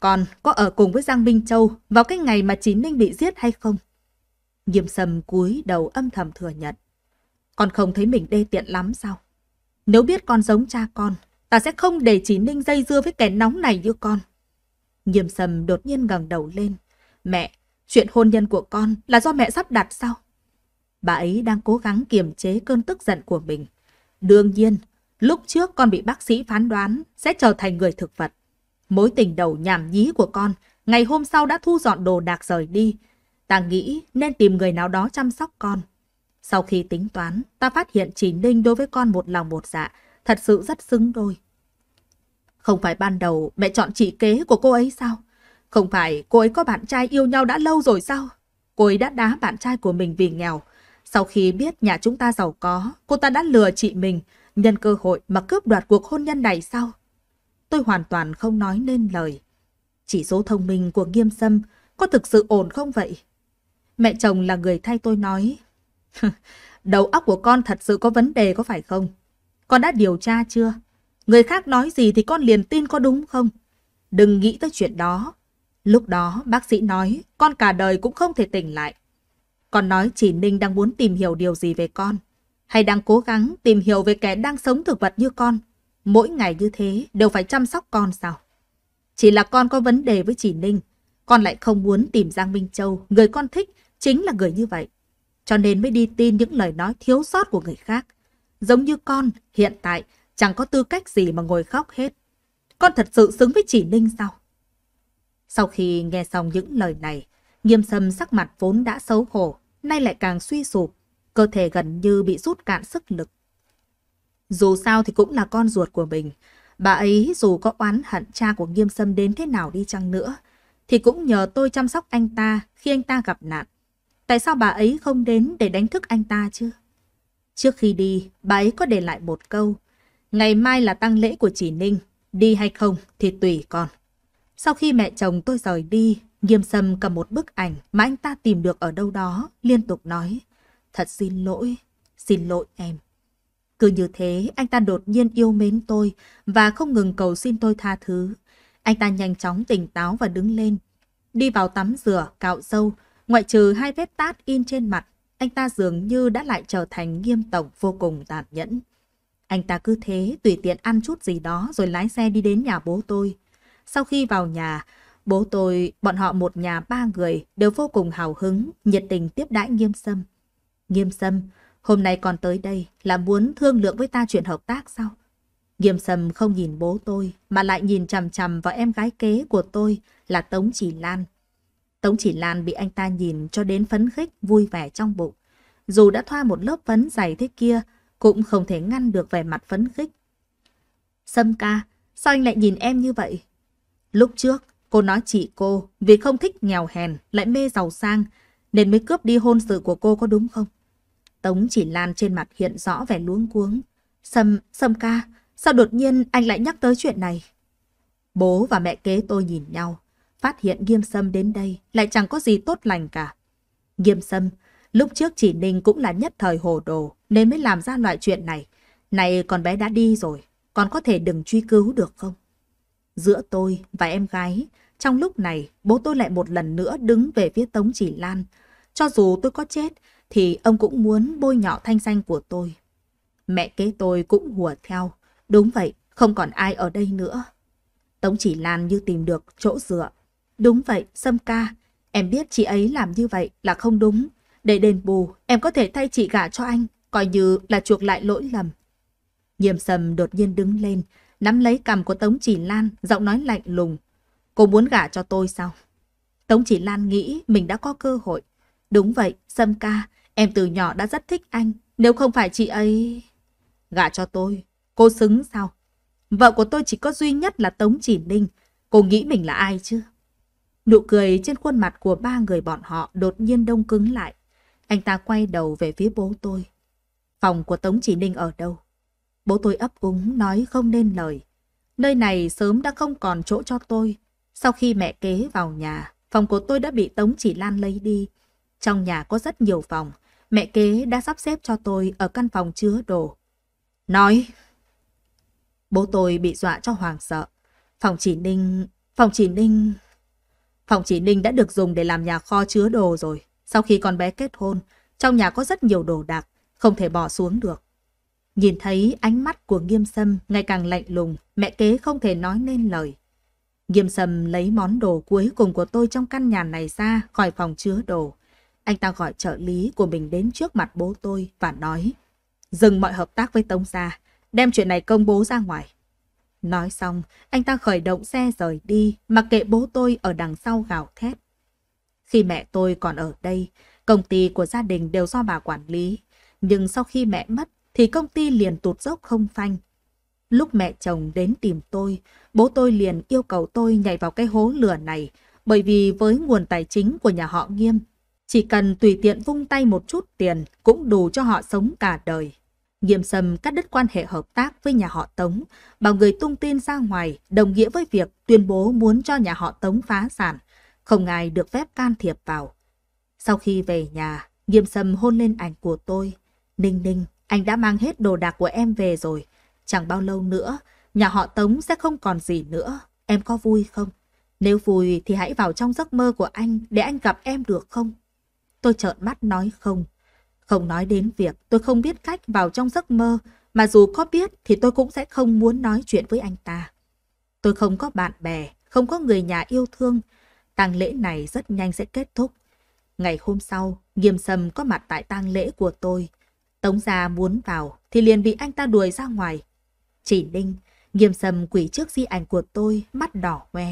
con có ở cùng với Giang Minh Châu vào cái ngày mà Chí Ninh bị giết hay không? Nghiêm sâm cúi đầu âm thầm thừa nhận. Con không thấy mình đê tiện lắm sao? Nếu biết con giống cha con, Ta sẽ không để chỉ Ninh dây dưa với kẻ nóng này như con. Nghiêm sầm đột nhiên ngẩng đầu lên. Mẹ, chuyện hôn nhân của con là do mẹ sắp đặt sao? Bà ấy đang cố gắng kiềm chế cơn tức giận của mình. Đương nhiên, lúc trước con bị bác sĩ phán đoán sẽ trở thành người thực vật. Mối tình đầu nhảm nhí của con ngày hôm sau đã thu dọn đồ đạc rời đi. Ta nghĩ nên tìm người nào đó chăm sóc con. Sau khi tính toán, ta phát hiện chỉ Ninh đối với con một lòng một dạ, thật sự rất xứng đôi. Không phải ban đầu mẹ chọn chị kế của cô ấy sao? Không phải cô ấy có bạn trai yêu nhau đã lâu rồi sao? Cô ấy đã đá bạn trai của mình vì nghèo. Sau khi biết nhà chúng ta giàu có, cô ta đã lừa chị mình, nhân cơ hội mà cướp đoạt cuộc hôn nhân này sao? Tôi hoàn toàn không nói nên lời. Chỉ số thông minh của nghiêm sâm có thực sự ổn không vậy? Mẹ chồng là người thay tôi nói. *laughs* Đầu óc của con thật sự có vấn đề có phải không? Con đã điều tra chưa? Người khác nói gì thì con liền tin có đúng không? Đừng nghĩ tới chuyện đó. Lúc đó bác sĩ nói con cả đời cũng không thể tỉnh lại. Con nói chỉ Ninh đang muốn tìm hiểu điều gì về con. Hay đang cố gắng tìm hiểu về kẻ đang sống thực vật như con. Mỗi ngày như thế đều phải chăm sóc con sao? Chỉ là con có vấn đề với Chỉ Ninh. Con lại không muốn tìm Giang Minh Châu. Người con thích chính là người như vậy. Cho nên mới đi tin những lời nói thiếu sót của người khác giống như con hiện tại chẳng có tư cách gì mà ngồi khóc hết. Con thật sự xứng với chỉ Ninh sao? Sau khi nghe xong những lời này, nghiêm sâm sắc mặt vốn đã xấu hổ, nay lại càng suy sụp, cơ thể gần như bị rút cạn sức lực. Dù sao thì cũng là con ruột của mình, bà ấy dù có oán hận cha của nghiêm sâm đến thế nào đi chăng nữa, thì cũng nhờ tôi chăm sóc anh ta khi anh ta gặp nạn. Tại sao bà ấy không đến để đánh thức anh ta chứ? Trước khi đi, bà ấy có để lại một câu. Ngày mai là tang lễ của chị Ninh, đi hay không thì tùy con. Sau khi mẹ chồng tôi rời đi, Nghiêm Sâm cầm một bức ảnh mà anh ta tìm được ở đâu đó, liên tục nói. Thật xin lỗi, xin lỗi em. Cứ như thế, anh ta đột nhiên yêu mến tôi và không ngừng cầu xin tôi tha thứ. Anh ta nhanh chóng tỉnh táo và đứng lên. Đi vào tắm rửa, cạo râu, ngoại trừ hai vết tát in trên mặt anh ta dường như đã lại trở thành nghiêm tổng vô cùng tàn nhẫn. Anh ta cứ thế tùy tiện ăn chút gì đó rồi lái xe đi đến nhà bố tôi. Sau khi vào nhà, bố tôi, bọn họ một nhà ba người đều vô cùng hào hứng, nhiệt tình tiếp đãi nghiêm sâm. Nghiêm sâm, hôm nay còn tới đây là muốn thương lượng với ta chuyện hợp tác sao? Nghiêm sâm không nhìn bố tôi mà lại nhìn chằm chằm vào em gái kế của tôi là Tống Chỉ Lan. Tống chỉ Lan bị anh ta nhìn cho đến phấn khích, vui vẻ trong bụng. Dù đã thoa một lớp phấn dày thế kia, cũng không thể ngăn được vẻ mặt phấn khích. Sâm ca, sao anh lại nhìn em như vậy? Lúc trước, cô nói chị cô vì không thích nghèo hèn lại mê giàu sang nên mới cướp đi hôn sự của cô có đúng không? Tống chỉ Lan trên mặt hiện rõ vẻ luống cuống. Sâm, Sâm ca, sao đột nhiên anh lại nhắc tới chuyện này? Bố và mẹ kế tôi nhìn nhau, Phát hiện Nghiêm Sâm đến đây lại chẳng có gì tốt lành cả. Nghiêm Sâm, lúc trước chỉ Ninh cũng là nhất thời hồ đồ nên mới làm ra loại chuyện này. Này con bé đã đi rồi, còn có thể đừng truy cứu được không? Giữa tôi và em gái, trong lúc này bố tôi lại một lần nữa đứng về phía Tống Chỉ Lan. Cho dù tôi có chết thì ông cũng muốn bôi nhọ thanh danh của tôi. Mẹ kế tôi cũng hùa theo. Đúng vậy, không còn ai ở đây nữa. Tống Chỉ Lan như tìm được chỗ dựa, Đúng vậy, Sâm ca. Em biết chị ấy làm như vậy là không đúng. Để đền bù, em có thể thay chị gả cho anh, coi như là chuộc lại lỗi lầm. Nhiệm Sâm đột nhiên đứng lên, nắm lấy cầm của Tống Chỉ Lan, giọng nói lạnh lùng. Cô muốn gả cho tôi sao? Tống Chỉ Lan nghĩ mình đã có cơ hội. Đúng vậy, Sâm ca, em từ nhỏ đã rất thích anh. Nếu không phải chị ấy... Gả cho tôi, cô xứng sao? Vợ của tôi chỉ có duy nhất là Tống Chỉ Ninh. Cô nghĩ mình là ai chứ? Nụ cười trên khuôn mặt của ba người bọn họ đột nhiên đông cứng lại. Anh ta quay đầu về phía bố tôi. Phòng của Tống Chỉ Ninh ở đâu? Bố tôi ấp úng nói không nên lời. Nơi này sớm đã không còn chỗ cho tôi. Sau khi mẹ kế vào nhà, phòng của tôi đã bị Tống Chỉ Lan lấy đi. Trong nhà có rất nhiều phòng. Mẹ kế đã sắp xếp cho tôi ở căn phòng chứa đồ. Nói! Bố tôi bị dọa cho hoàng sợ. Phòng chỉ ninh... Phòng chỉ ninh... Phòng chị ninh đã được dùng để làm nhà kho chứa đồ rồi. Sau khi con bé kết hôn, trong nhà có rất nhiều đồ đạc, không thể bỏ xuống được. Nhìn thấy ánh mắt của nghiêm sâm ngày càng lạnh lùng, mẹ kế không thể nói nên lời. Nghiêm sâm lấy món đồ cuối cùng của tôi trong căn nhà này ra khỏi phòng chứa đồ. Anh ta gọi trợ lý của mình đến trước mặt bố tôi và nói Dừng mọi hợp tác với Tông Gia, đem chuyện này công bố ra ngoài. Nói xong, anh ta khởi động xe rời đi, mặc kệ bố tôi ở đằng sau gào thét. Khi mẹ tôi còn ở đây, công ty của gia đình đều do bà quản lý. Nhưng sau khi mẹ mất, thì công ty liền tụt dốc không phanh. Lúc mẹ chồng đến tìm tôi, bố tôi liền yêu cầu tôi nhảy vào cái hố lửa này, bởi vì với nguồn tài chính của nhà họ nghiêm, chỉ cần tùy tiện vung tay một chút tiền cũng đủ cho họ sống cả đời. Nghiêm Sâm cắt đứt quan hệ hợp tác với nhà họ Tống, bảo người tung tin ra ngoài, đồng nghĩa với việc tuyên bố muốn cho nhà họ Tống phá sản, không ai được phép can thiệp vào. Sau khi về nhà, Nghiêm Sâm hôn lên ảnh của tôi. Ninh ninh, anh đã mang hết đồ đạc của em về rồi. Chẳng bao lâu nữa, nhà họ Tống sẽ không còn gì nữa. Em có vui không? Nếu vui thì hãy vào trong giấc mơ của anh để anh gặp em được không? Tôi trợn mắt nói không. Không nói đến việc tôi không biết cách vào trong giấc mơ, mà dù có biết thì tôi cũng sẽ không muốn nói chuyện với anh ta. Tôi không có bạn bè, không có người nhà yêu thương. tang lễ này rất nhanh sẽ kết thúc. Ngày hôm sau, nghiêm sầm có mặt tại tang lễ của tôi. Tống gia muốn vào thì liền bị anh ta đuổi ra ngoài. Chỉ Ninh, nghiêm sầm quỷ trước di ảnh của tôi, mắt đỏ hoe.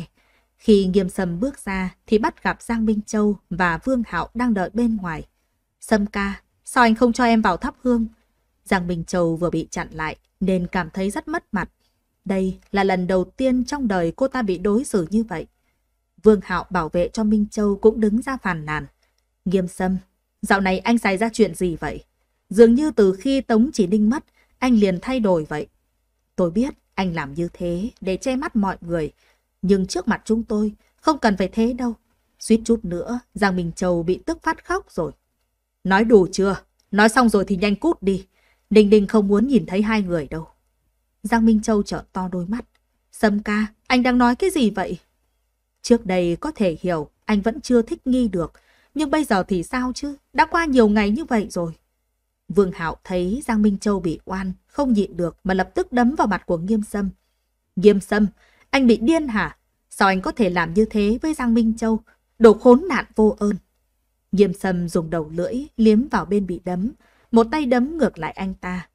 Khi nghiêm sầm bước ra thì bắt gặp Giang Minh Châu và Vương Hạo đang đợi bên ngoài. Sâm ca, Sao anh không cho em vào thắp hương? Giang Bình Châu vừa bị chặn lại nên cảm thấy rất mất mặt. Đây là lần đầu tiên trong đời cô ta bị đối xử như vậy. Vương Hạo bảo vệ cho Minh Châu cũng đứng ra phàn nàn. Nghiêm sâm, dạo này anh xảy ra chuyện gì vậy? Dường như từ khi Tống Chỉ Ninh mất, anh liền thay đổi vậy. Tôi biết anh làm như thế để che mắt mọi người, nhưng trước mặt chúng tôi không cần phải thế đâu. Suýt chút nữa, Giang Minh Châu bị tức phát khóc rồi. Nói đủ chưa? Nói xong rồi thì nhanh cút đi. Đình Đình không muốn nhìn thấy hai người đâu. Giang Minh Châu trợn to đôi mắt. Sâm ca, anh đang nói cái gì vậy? Trước đây có thể hiểu, anh vẫn chưa thích nghi được. Nhưng bây giờ thì sao chứ? Đã qua nhiều ngày như vậy rồi. Vương Hạo thấy Giang Minh Châu bị oan, không nhịn được mà lập tức đấm vào mặt của Nghiêm Sâm. Nghiêm Sâm, anh bị điên hả? Sao anh có thể làm như thế với Giang Minh Châu? Đồ khốn nạn vô ơn. Diêm sâm dùng đầu lưỡi liếm vào bên bị đấm, một tay đấm ngược lại anh ta.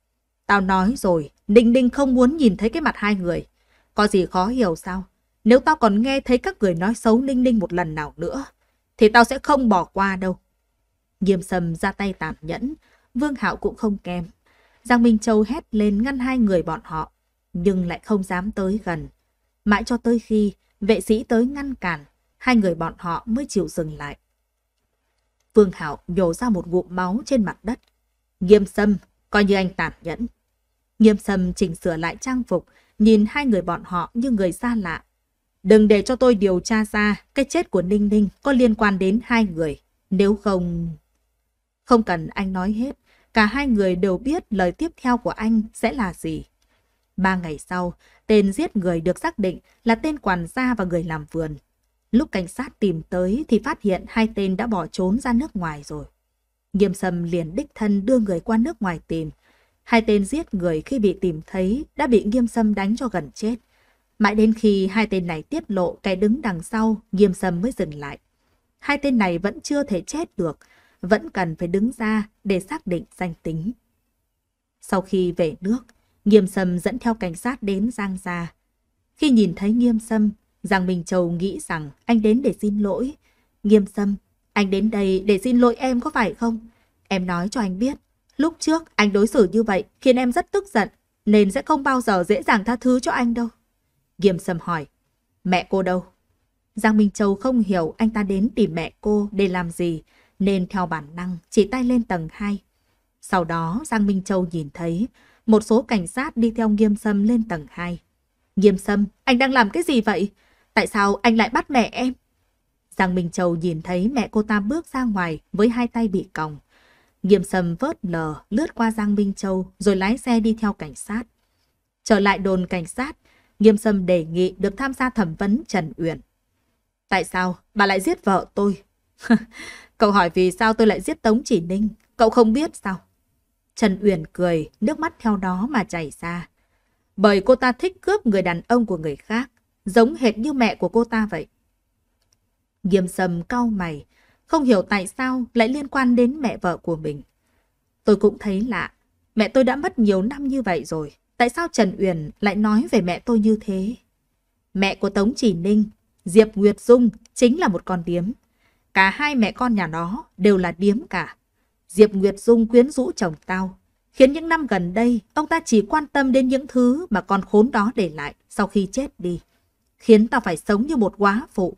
Tao nói rồi, Ninh Ninh không muốn nhìn thấy cái mặt hai người. Có gì khó hiểu sao? Nếu tao còn nghe thấy các người nói xấu Ninh Ninh một lần nào nữa, thì tao sẽ không bỏ qua đâu. Diêm sâm ra tay tàn nhẫn, Vương Hạo cũng không kém. Giang Minh Châu hét lên ngăn hai người bọn họ, nhưng lại không dám tới gần. Mãi cho tới khi vệ sĩ tới ngăn cản, hai người bọn họ mới chịu dừng lại. Vương Hạo nhổ ra một ngụm máu trên mặt đất. Nghiêm sâm, coi như anh tàn nhẫn. Nghiêm sâm chỉnh sửa lại trang phục, nhìn hai người bọn họ như người xa lạ. Đừng để cho tôi điều tra ra cái chết của Ninh Ninh có liên quan đến hai người. Nếu không... Không cần anh nói hết, cả hai người đều biết lời tiếp theo của anh sẽ là gì. Ba ngày sau, tên giết người được xác định là tên quản gia và người làm vườn. Lúc cảnh sát tìm tới thì phát hiện hai tên đã bỏ trốn ra nước ngoài rồi. Nghiêm Sâm liền đích thân đưa người qua nước ngoài tìm. Hai tên giết người khi bị tìm thấy đã bị Nghiêm Sâm đánh cho gần chết. Mãi đến khi hai tên này tiết lộ cái đứng đằng sau, Nghiêm Sâm mới dừng lại. Hai tên này vẫn chưa thể chết được, vẫn cần phải đứng ra để xác định danh tính. Sau khi về nước, Nghiêm Sâm dẫn theo cảnh sát đến Giang Gia. Khi nhìn thấy Nghiêm Sâm, Giang Minh Châu nghĩ rằng anh đến để xin lỗi. Nghiêm Sâm, anh đến đây để xin lỗi em có phải không? Em nói cho anh biết, lúc trước anh đối xử như vậy khiến em rất tức giận, nên sẽ không bao giờ dễ dàng tha thứ cho anh đâu. Nghiêm Sâm hỏi, mẹ cô đâu? Giang Minh Châu không hiểu anh ta đến tìm mẹ cô để làm gì, nên theo bản năng chỉ tay lên tầng 2. Sau đó Giang Minh Châu nhìn thấy một số cảnh sát đi theo Nghiêm Sâm lên tầng 2. Nghiêm Sâm, anh đang làm cái gì vậy? Tại sao anh lại bắt mẹ em? Giang Minh Châu nhìn thấy mẹ cô ta bước ra ngoài với hai tay bị còng. Nghiêm sầm vớt lờ lướt qua Giang Minh Châu rồi lái xe đi theo cảnh sát. Trở lại đồn cảnh sát, Nghiêm sâm đề nghị được tham gia thẩm vấn Trần Uyển. Tại sao bà lại giết vợ tôi? *laughs* cậu hỏi vì sao tôi lại giết Tống Chỉ Ninh, cậu không biết sao? Trần Uyển cười, nước mắt theo đó mà chảy ra. Bởi cô ta thích cướp người đàn ông của người khác giống hệt như mẹ của cô ta vậy. Nghiêm sầm cau mày, không hiểu tại sao lại liên quan đến mẹ vợ của mình. Tôi cũng thấy lạ, mẹ tôi đã mất nhiều năm như vậy rồi, tại sao Trần Uyển lại nói về mẹ tôi như thế? Mẹ của Tống Chỉ Ninh, Diệp Nguyệt Dung chính là một con điếm. Cả hai mẹ con nhà nó đều là điếm cả. Diệp Nguyệt Dung quyến rũ chồng tao, khiến những năm gần đây ông ta chỉ quan tâm đến những thứ mà con khốn đó để lại sau khi chết đi khiến tao phải sống như một quá phụ.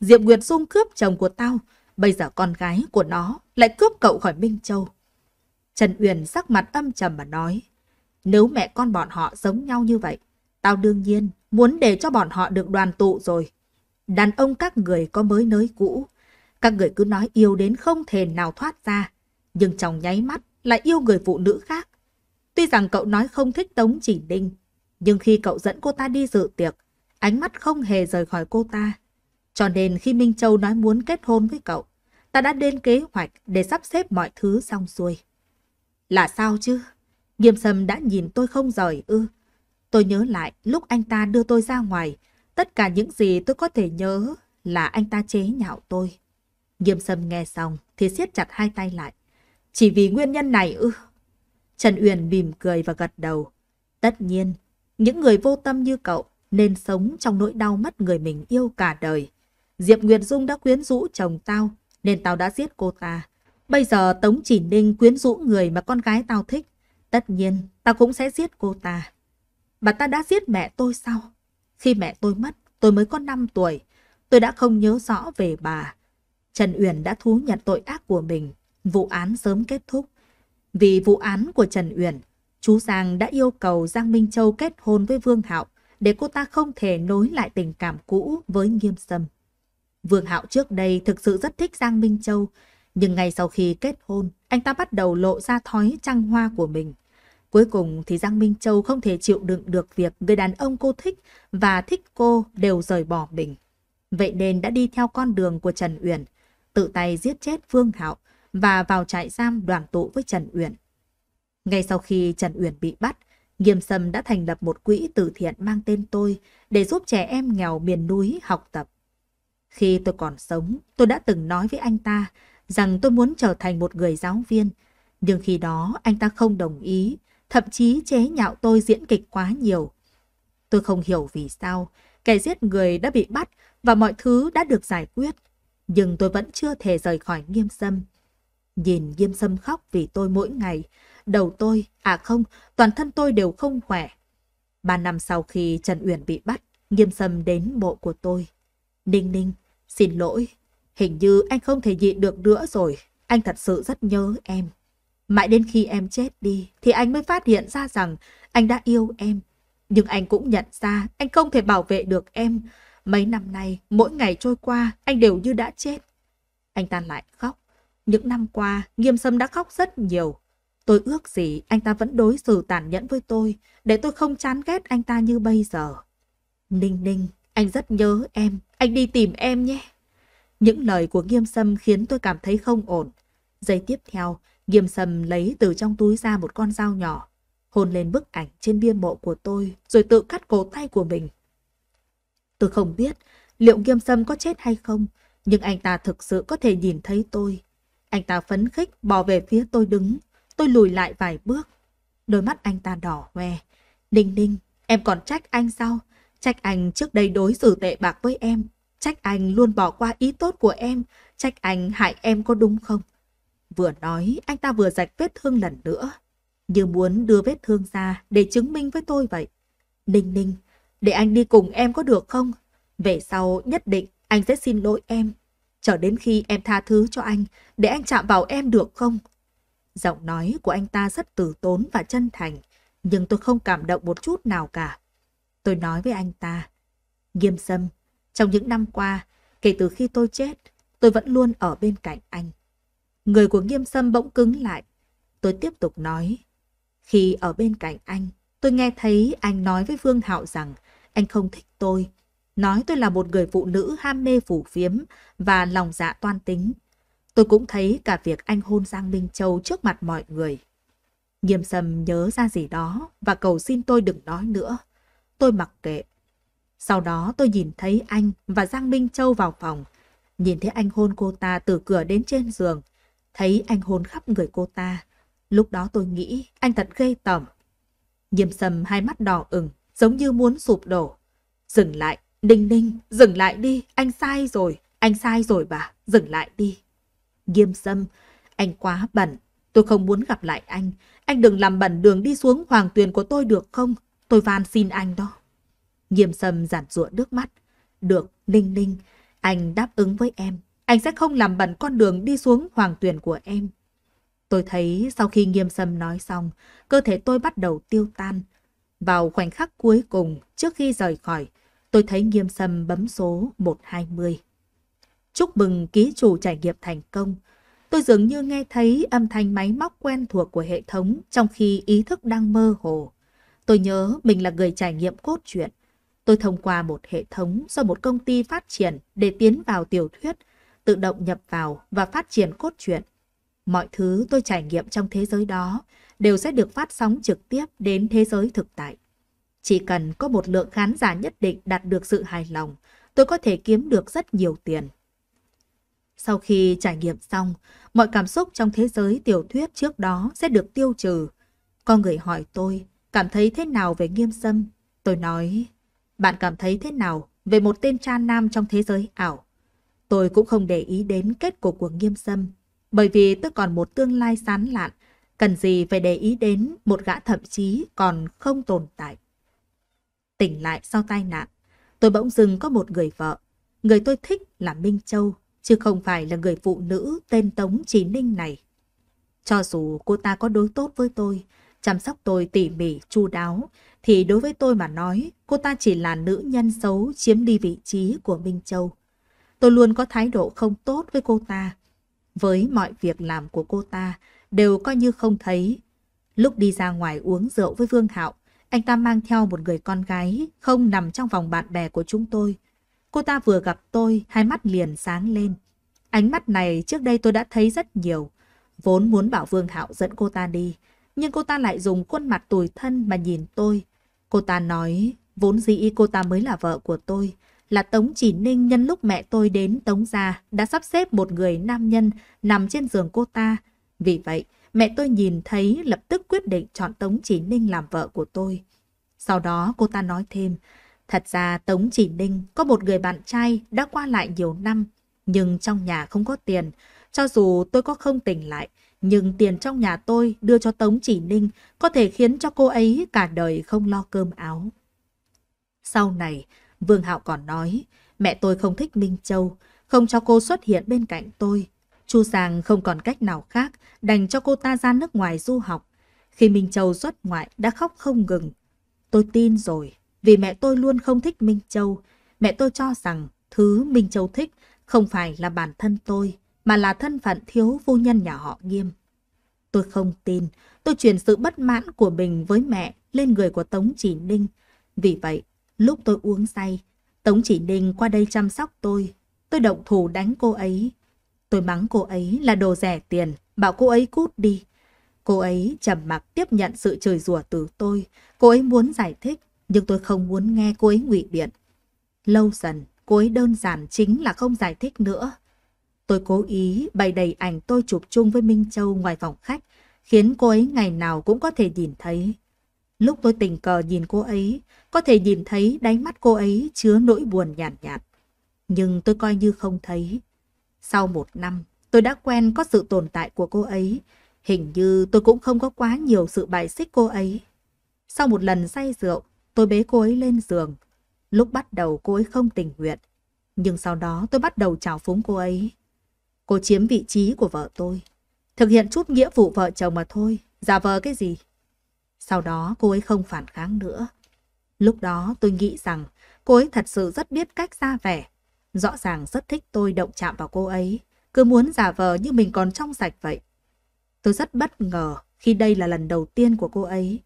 Diệp Nguyệt Dung cướp chồng của tao, bây giờ con gái của nó lại cướp cậu khỏi Minh Châu. Trần Uyển sắc mặt âm trầm mà nói, nếu mẹ con bọn họ giống nhau như vậy, tao đương nhiên muốn để cho bọn họ được đoàn tụ rồi. Đàn ông các người có mới nới cũ, các người cứ nói yêu đến không thể nào thoát ra, nhưng chồng nháy mắt lại yêu người phụ nữ khác. Tuy rằng cậu nói không thích Tống Chỉ Đinh, nhưng khi cậu dẫn cô ta đi dự tiệc, ánh mắt không hề rời khỏi cô ta. Cho nên khi Minh Châu nói muốn kết hôn với cậu, ta đã lên kế hoạch để sắp xếp mọi thứ xong xuôi. Là sao chứ? Nghiêm Sâm đã nhìn tôi không rời ư. Tôi nhớ lại lúc anh ta đưa tôi ra ngoài, tất cả những gì tôi có thể nhớ là anh ta chế nhạo tôi. Nghiêm Sâm nghe xong thì siết chặt hai tay lại. Chỉ vì nguyên nhân này ư? Trần Uyển mỉm cười và gật đầu. Tất nhiên, những người vô tâm như cậu nên sống trong nỗi đau mất người mình yêu cả đời. Diệp Nguyệt Dung đã quyến rũ chồng tao, nên tao đã giết cô ta. Bây giờ Tống Chỉ Ninh quyến rũ người mà con gái tao thích. Tất nhiên, tao cũng sẽ giết cô ta. Bà ta đã giết mẹ tôi sao? Khi mẹ tôi mất, tôi mới có 5 tuổi. Tôi đã không nhớ rõ về bà. Trần Uyển đã thú nhận tội ác của mình. Vụ án sớm kết thúc. Vì vụ án của Trần Uyển, chú Giang đã yêu cầu Giang Minh Châu kết hôn với Vương Hạo để cô ta không thể nối lại tình cảm cũ với nghiêm sâm. Vương Hạo trước đây thực sự rất thích Giang Minh Châu, nhưng ngay sau khi kết hôn, anh ta bắt đầu lộ ra thói trăng hoa của mình. Cuối cùng thì Giang Minh Châu không thể chịu đựng được việc người đàn ông cô thích và thích cô đều rời bỏ mình. Vậy nên đã đi theo con đường của Trần Uyển, tự tay giết chết Vương Hạo và vào trại giam đoàn tụ với Trần Uyển. Ngay sau khi Trần Uyển bị bắt, Nghiêm Sâm đã thành lập một quỹ từ thiện mang tên tôi để giúp trẻ em nghèo miền núi học tập. Khi tôi còn sống, tôi đã từng nói với anh ta rằng tôi muốn trở thành một người giáo viên, nhưng khi đó anh ta không đồng ý, thậm chí chế nhạo tôi diễn kịch quá nhiều. Tôi không hiểu vì sao, kẻ giết người đã bị bắt và mọi thứ đã được giải quyết, nhưng tôi vẫn chưa thể rời khỏi Nghiêm Sâm. Nhìn Nghiêm Sâm khóc vì tôi mỗi ngày, đầu tôi, à không, toàn thân tôi đều không khỏe. Ba năm sau khi Trần Uyển bị bắt, nghiêm sâm đến bộ của tôi. Ninh ninh, xin lỗi, hình như anh không thể nhịn được nữa rồi, anh thật sự rất nhớ em. Mãi đến khi em chết đi thì anh mới phát hiện ra rằng anh đã yêu em. Nhưng anh cũng nhận ra anh không thể bảo vệ được em. Mấy năm nay, mỗi ngày trôi qua, anh đều như đã chết. Anh ta lại khóc. Những năm qua, nghiêm sâm đã khóc rất nhiều. Tôi ước gì anh ta vẫn đối xử tàn nhẫn với tôi, để tôi không chán ghét anh ta như bây giờ. Ninh ninh, anh rất nhớ em, anh đi tìm em nhé. Những lời của Nghiêm Sâm khiến tôi cảm thấy không ổn. Giây tiếp theo, Nghiêm Sâm lấy từ trong túi ra một con dao nhỏ, hôn lên bức ảnh trên bia mộ của tôi rồi tự cắt cổ tay của mình. Tôi không biết liệu Nghiêm Sâm có chết hay không, nhưng anh ta thực sự có thể nhìn thấy tôi. Anh ta phấn khích bò về phía tôi đứng, Tôi lùi lại vài bước. Đôi mắt anh ta đỏ hoe. Ninh ninh, em còn trách anh sao? Trách anh trước đây đối xử tệ bạc với em. Trách anh luôn bỏ qua ý tốt của em. Trách anh hại em có đúng không? Vừa nói, anh ta vừa rạch vết thương lần nữa. Như muốn đưa vết thương ra để chứng minh với tôi vậy. Ninh ninh, để anh đi cùng em có được không? Về sau nhất định anh sẽ xin lỗi em. Chờ đến khi em tha thứ cho anh, để anh chạm vào em được không? Giọng nói của anh ta rất tử tốn và chân thành, nhưng tôi không cảm động một chút nào cả. Tôi nói với anh ta, Nghiêm Sâm, trong những năm qua, kể từ khi tôi chết, tôi vẫn luôn ở bên cạnh anh. Người của Nghiêm Sâm bỗng cứng lại. Tôi tiếp tục nói, khi ở bên cạnh anh, tôi nghe thấy anh nói với Vương Hạo rằng anh không thích tôi, nói tôi là một người phụ nữ ham mê phủ phiếm và lòng dạ toan tính. Tôi cũng thấy cả việc anh hôn Giang Minh Châu trước mặt mọi người. Nghiêm sầm nhớ ra gì đó và cầu xin tôi đừng nói nữa. Tôi mặc kệ. Sau đó tôi nhìn thấy anh và Giang Minh Châu vào phòng. Nhìn thấy anh hôn cô ta từ cửa đến trên giường. Thấy anh hôn khắp người cô ta. Lúc đó tôi nghĩ anh thật ghê tởm. Nghiêm sầm hai mắt đỏ ửng, giống như muốn sụp đổ. Dừng lại, Ninh Ninh, dừng lại đi, anh sai rồi, anh sai rồi bà, dừng lại đi. Nghiêm Sâm, anh quá bẩn, tôi không muốn gặp lại anh. Anh đừng làm bẩn đường đi xuống hoàng tuyền của tôi được không? Tôi van xin anh đó. Nghiêm Sâm giản rụa nước mắt. Được, Ninh Ninh, anh đáp ứng với em. Anh sẽ không làm bẩn con đường đi xuống hoàng tuyền của em. Tôi thấy sau khi Nghiêm Sâm nói xong, cơ thể tôi bắt đầu tiêu tan. Vào khoảnh khắc cuối cùng, trước khi rời khỏi, tôi thấy Nghiêm Sâm bấm số 120. Chúc mừng ký chủ trải nghiệm thành công. Tôi dường như nghe thấy âm thanh máy móc quen thuộc của hệ thống trong khi ý thức đang mơ hồ. Tôi nhớ mình là người trải nghiệm cốt truyện. Tôi thông qua một hệ thống do một công ty phát triển để tiến vào tiểu thuyết, tự động nhập vào và phát triển cốt truyện. Mọi thứ tôi trải nghiệm trong thế giới đó đều sẽ được phát sóng trực tiếp đến thế giới thực tại. Chỉ cần có một lượng khán giả nhất định đạt được sự hài lòng, tôi có thể kiếm được rất nhiều tiền. Sau khi trải nghiệm xong, mọi cảm xúc trong thế giới tiểu thuyết trước đó sẽ được tiêu trừ. Có người hỏi tôi, cảm thấy thế nào về nghiêm sâm? Tôi nói, bạn cảm thấy thế nào về một tên cha nam trong thế giới ảo? Tôi cũng không để ý đến kết cục của nghiêm sâm, bởi vì tôi còn một tương lai sán lạn, cần gì phải để ý đến một gã thậm chí còn không tồn tại. Tỉnh lại sau tai nạn, tôi bỗng dưng có một người vợ. Người tôi thích là Minh Châu, chứ không phải là người phụ nữ tên Tống Chí Ninh này. Cho dù cô ta có đối tốt với tôi, chăm sóc tôi tỉ mỉ, chu đáo, thì đối với tôi mà nói, cô ta chỉ là nữ nhân xấu chiếm đi vị trí của Minh Châu. Tôi luôn có thái độ không tốt với cô ta. Với mọi việc làm của cô ta, đều coi như không thấy. Lúc đi ra ngoài uống rượu với Vương Hạo, anh ta mang theo một người con gái không nằm trong vòng bạn bè của chúng tôi. Cô ta vừa gặp tôi, hai mắt liền sáng lên. Ánh mắt này trước đây tôi đã thấy rất nhiều. Vốn muốn bảo Vương Hạo dẫn cô ta đi, nhưng cô ta lại dùng khuôn mặt tủi thân mà nhìn tôi. Cô ta nói, vốn dĩ cô ta mới là vợ của tôi, là Tống Chỉ Ninh nhân lúc mẹ tôi đến Tống Gia đã sắp xếp một người nam nhân nằm trên giường cô ta. Vì vậy, mẹ tôi nhìn thấy lập tức quyết định chọn Tống Chỉ Ninh làm vợ của tôi. Sau đó cô ta nói thêm, Thật ra Tống Chỉ Ninh có một người bạn trai đã qua lại nhiều năm, nhưng trong nhà không có tiền. Cho dù tôi có không tỉnh lại, nhưng tiền trong nhà tôi đưa cho Tống Chỉ Ninh có thể khiến cho cô ấy cả đời không lo cơm áo. Sau này, Vương Hạo còn nói, mẹ tôi không thích Minh Châu, không cho cô xuất hiện bên cạnh tôi. Chu Giang không còn cách nào khác, đành cho cô ta ra nước ngoài du học. Khi Minh Châu xuất ngoại đã khóc không ngừng. Tôi tin rồi, vì mẹ tôi luôn không thích Minh Châu. Mẹ tôi cho rằng thứ Minh Châu thích không phải là bản thân tôi, mà là thân phận thiếu phu nhân nhà họ nghiêm. Tôi không tin, tôi chuyển sự bất mãn của mình với mẹ lên người của Tống Chỉ Ninh. Vì vậy, lúc tôi uống say, Tống Chỉ Ninh qua đây chăm sóc tôi. Tôi động thủ đánh cô ấy. Tôi mắng cô ấy là đồ rẻ tiền, bảo cô ấy cút đi. Cô ấy trầm mặc tiếp nhận sự chửi rủa từ tôi. Cô ấy muốn giải thích, nhưng tôi không muốn nghe cô ấy ngụy biện. Lâu dần, cô ấy đơn giản chính là không giải thích nữa. Tôi cố ý bày đầy ảnh tôi chụp chung với Minh Châu ngoài phòng khách, khiến cô ấy ngày nào cũng có thể nhìn thấy. Lúc tôi tình cờ nhìn cô ấy, có thể nhìn thấy đáy mắt cô ấy chứa nỗi buồn nhàn nhạt, nhạt. Nhưng tôi coi như không thấy. Sau một năm, tôi đã quen có sự tồn tại của cô ấy. Hình như tôi cũng không có quá nhiều sự bài xích cô ấy. Sau một lần say rượu, Tôi bế cô ấy lên giường. Lúc bắt đầu cô ấy không tình nguyện. Nhưng sau đó tôi bắt đầu chào phúng cô ấy. Cô chiếm vị trí của vợ tôi. Thực hiện chút nghĩa vụ vợ chồng mà thôi. Giả vờ cái gì? Sau đó cô ấy không phản kháng nữa. Lúc đó tôi nghĩ rằng cô ấy thật sự rất biết cách ra vẻ. Rõ ràng rất thích tôi động chạm vào cô ấy. Cứ muốn giả vờ như mình còn trong sạch vậy. Tôi rất bất ngờ khi đây là lần đầu tiên của cô ấy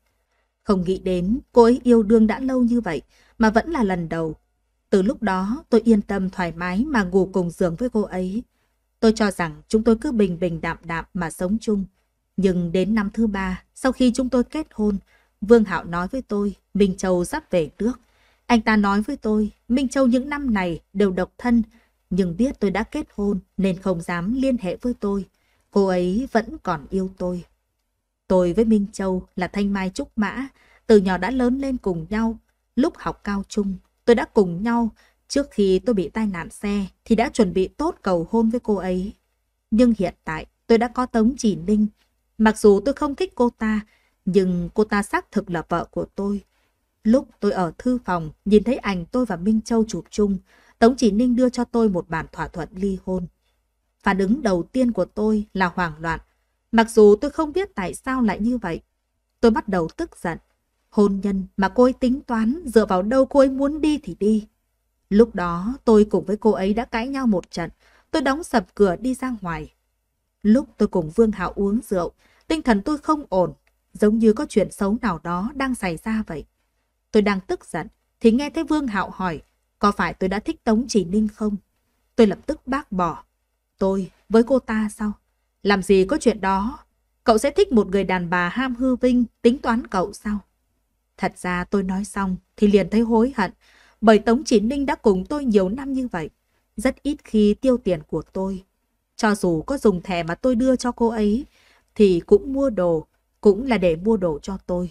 không nghĩ đến cô ấy yêu đương đã lâu như vậy mà vẫn là lần đầu. Từ lúc đó tôi yên tâm thoải mái mà ngủ cùng giường với cô ấy. Tôi cho rằng chúng tôi cứ bình bình đạm đạm mà sống chung. Nhưng đến năm thứ ba, sau khi chúng tôi kết hôn, Vương Hạo nói với tôi Minh Châu sắp về nước. Anh ta nói với tôi Minh Châu những năm này đều độc thân, nhưng biết tôi đã kết hôn nên không dám liên hệ với tôi. Cô ấy vẫn còn yêu tôi. Tôi với Minh Châu là Thanh Mai Trúc Mã, từ nhỏ đã lớn lên cùng nhau. Lúc học cao trung, tôi đã cùng nhau. Trước khi tôi bị tai nạn xe thì đã chuẩn bị tốt cầu hôn với cô ấy. Nhưng hiện tại tôi đã có tống chỉ ninh. Mặc dù tôi không thích cô ta, nhưng cô ta xác thực là vợ của tôi. Lúc tôi ở thư phòng, nhìn thấy ảnh tôi và Minh Châu chụp chung, Tống Chỉ Ninh đưa cho tôi một bản thỏa thuận ly hôn. Phản ứng đầu tiên của tôi là hoảng loạn, Mặc dù tôi không biết tại sao lại như vậy, tôi bắt đầu tức giận. Hôn nhân mà cô ấy tính toán dựa vào đâu cô ấy muốn đi thì đi. Lúc đó tôi cùng với cô ấy đã cãi nhau một trận, tôi đóng sập cửa đi ra ngoài. Lúc tôi cùng Vương Hạo uống rượu, tinh thần tôi không ổn, giống như có chuyện xấu nào đó đang xảy ra vậy. Tôi đang tức giận, thì nghe thấy Vương Hạo hỏi, có phải tôi đã thích Tống Chỉ Ninh không? Tôi lập tức bác bỏ. Tôi với cô ta sao? Làm gì có chuyện đó. Cậu sẽ thích một người đàn bà ham hư vinh, tính toán cậu sao? Thật ra tôi nói xong thì liền thấy hối hận, bởi Tống Chỉ Ninh đã cùng tôi nhiều năm như vậy. Rất ít khi tiêu tiền của tôi. Cho dù có dùng thẻ mà tôi đưa cho cô ấy, thì cũng mua đồ, cũng là để mua đồ cho tôi.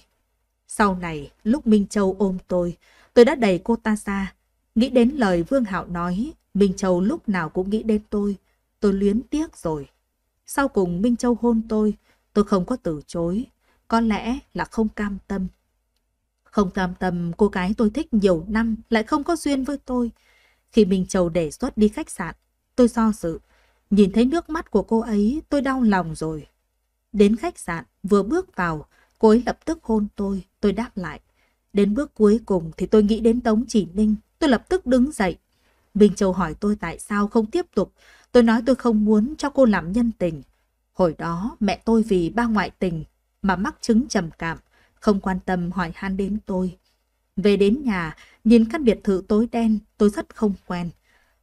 Sau này, lúc Minh Châu ôm tôi, tôi đã đẩy cô ta ra. Nghĩ đến lời Vương Hạo nói, Minh Châu lúc nào cũng nghĩ đến tôi. Tôi luyến tiếc rồi. Sau cùng Minh Châu hôn tôi, tôi không có từ chối, có lẽ là không cam tâm. Không cam tâm cô gái tôi thích nhiều năm lại không có duyên với tôi. Khi Minh Châu đề xuất đi khách sạn, tôi do dự. Nhìn thấy nước mắt của cô ấy, tôi đau lòng rồi. Đến khách sạn, vừa bước vào, cô ấy lập tức hôn tôi, tôi đáp lại. Đến bước cuối cùng thì tôi nghĩ đến Tống Chỉ Ninh, tôi lập tức đứng dậy, Minh Châu hỏi tôi tại sao không tiếp tục. Tôi nói tôi không muốn cho cô làm nhân tình. Hồi đó mẹ tôi vì ba ngoại tình mà mắc chứng trầm cảm, không quan tâm hỏi han đến tôi. Về đến nhà, nhìn căn biệt thự tối đen, tôi rất không quen.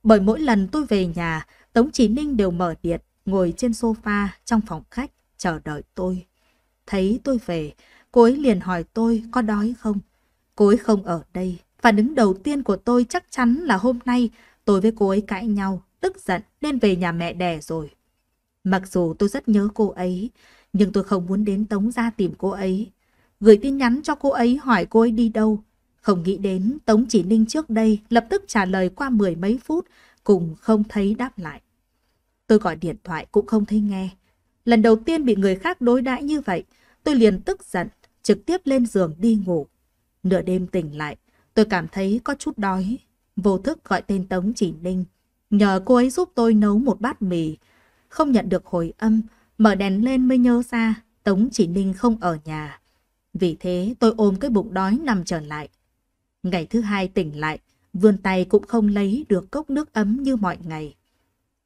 Bởi mỗi lần tôi về nhà, Tống Chí Ninh đều mở điện, ngồi trên sofa trong phòng khách, chờ đợi tôi. Thấy tôi về, cô ấy liền hỏi tôi có đói không. Cô ấy không ở đây, Phản ứng đầu tiên của tôi chắc chắn là hôm nay tôi với cô ấy cãi nhau, tức giận nên về nhà mẹ đẻ rồi. Mặc dù tôi rất nhớ cô ấy, nhưng tôi không muốn đến Tống ra tìm cô ấy. Gửi tin nhắn cho cô ấy hỏi cô ấy đi đâu. Không nghĩ đến Tống Chỉ Ninh trước đây lập tức trả lời qua mười mấy phút, cùng không thấy đáp lại. Tôi gọi điện thoại cũng không thấy nghe. Lần đầu tiên bị người khác đối đãi như vậy, tôi liền tức giận, trực tiếp lên giường đi ngủ. Nửa đêm tỉnh lại, Tôi cảm thấy có chút đói, vô thức gọi tên Tống Chỉ Ninh, nhờ cô ấy giúp tôi nấu một bát mì. Không nhận được hồi âm, mở đèn lên mới nhớ ra Tống Chỉ Ninh không ở nhà. Vì thế tôi ôm cái bụng đói nằm trở lại. Ngày thứ hai tỉnh lại, vươn tay cũng không lấy được cốc nước ấm như mọi ngày.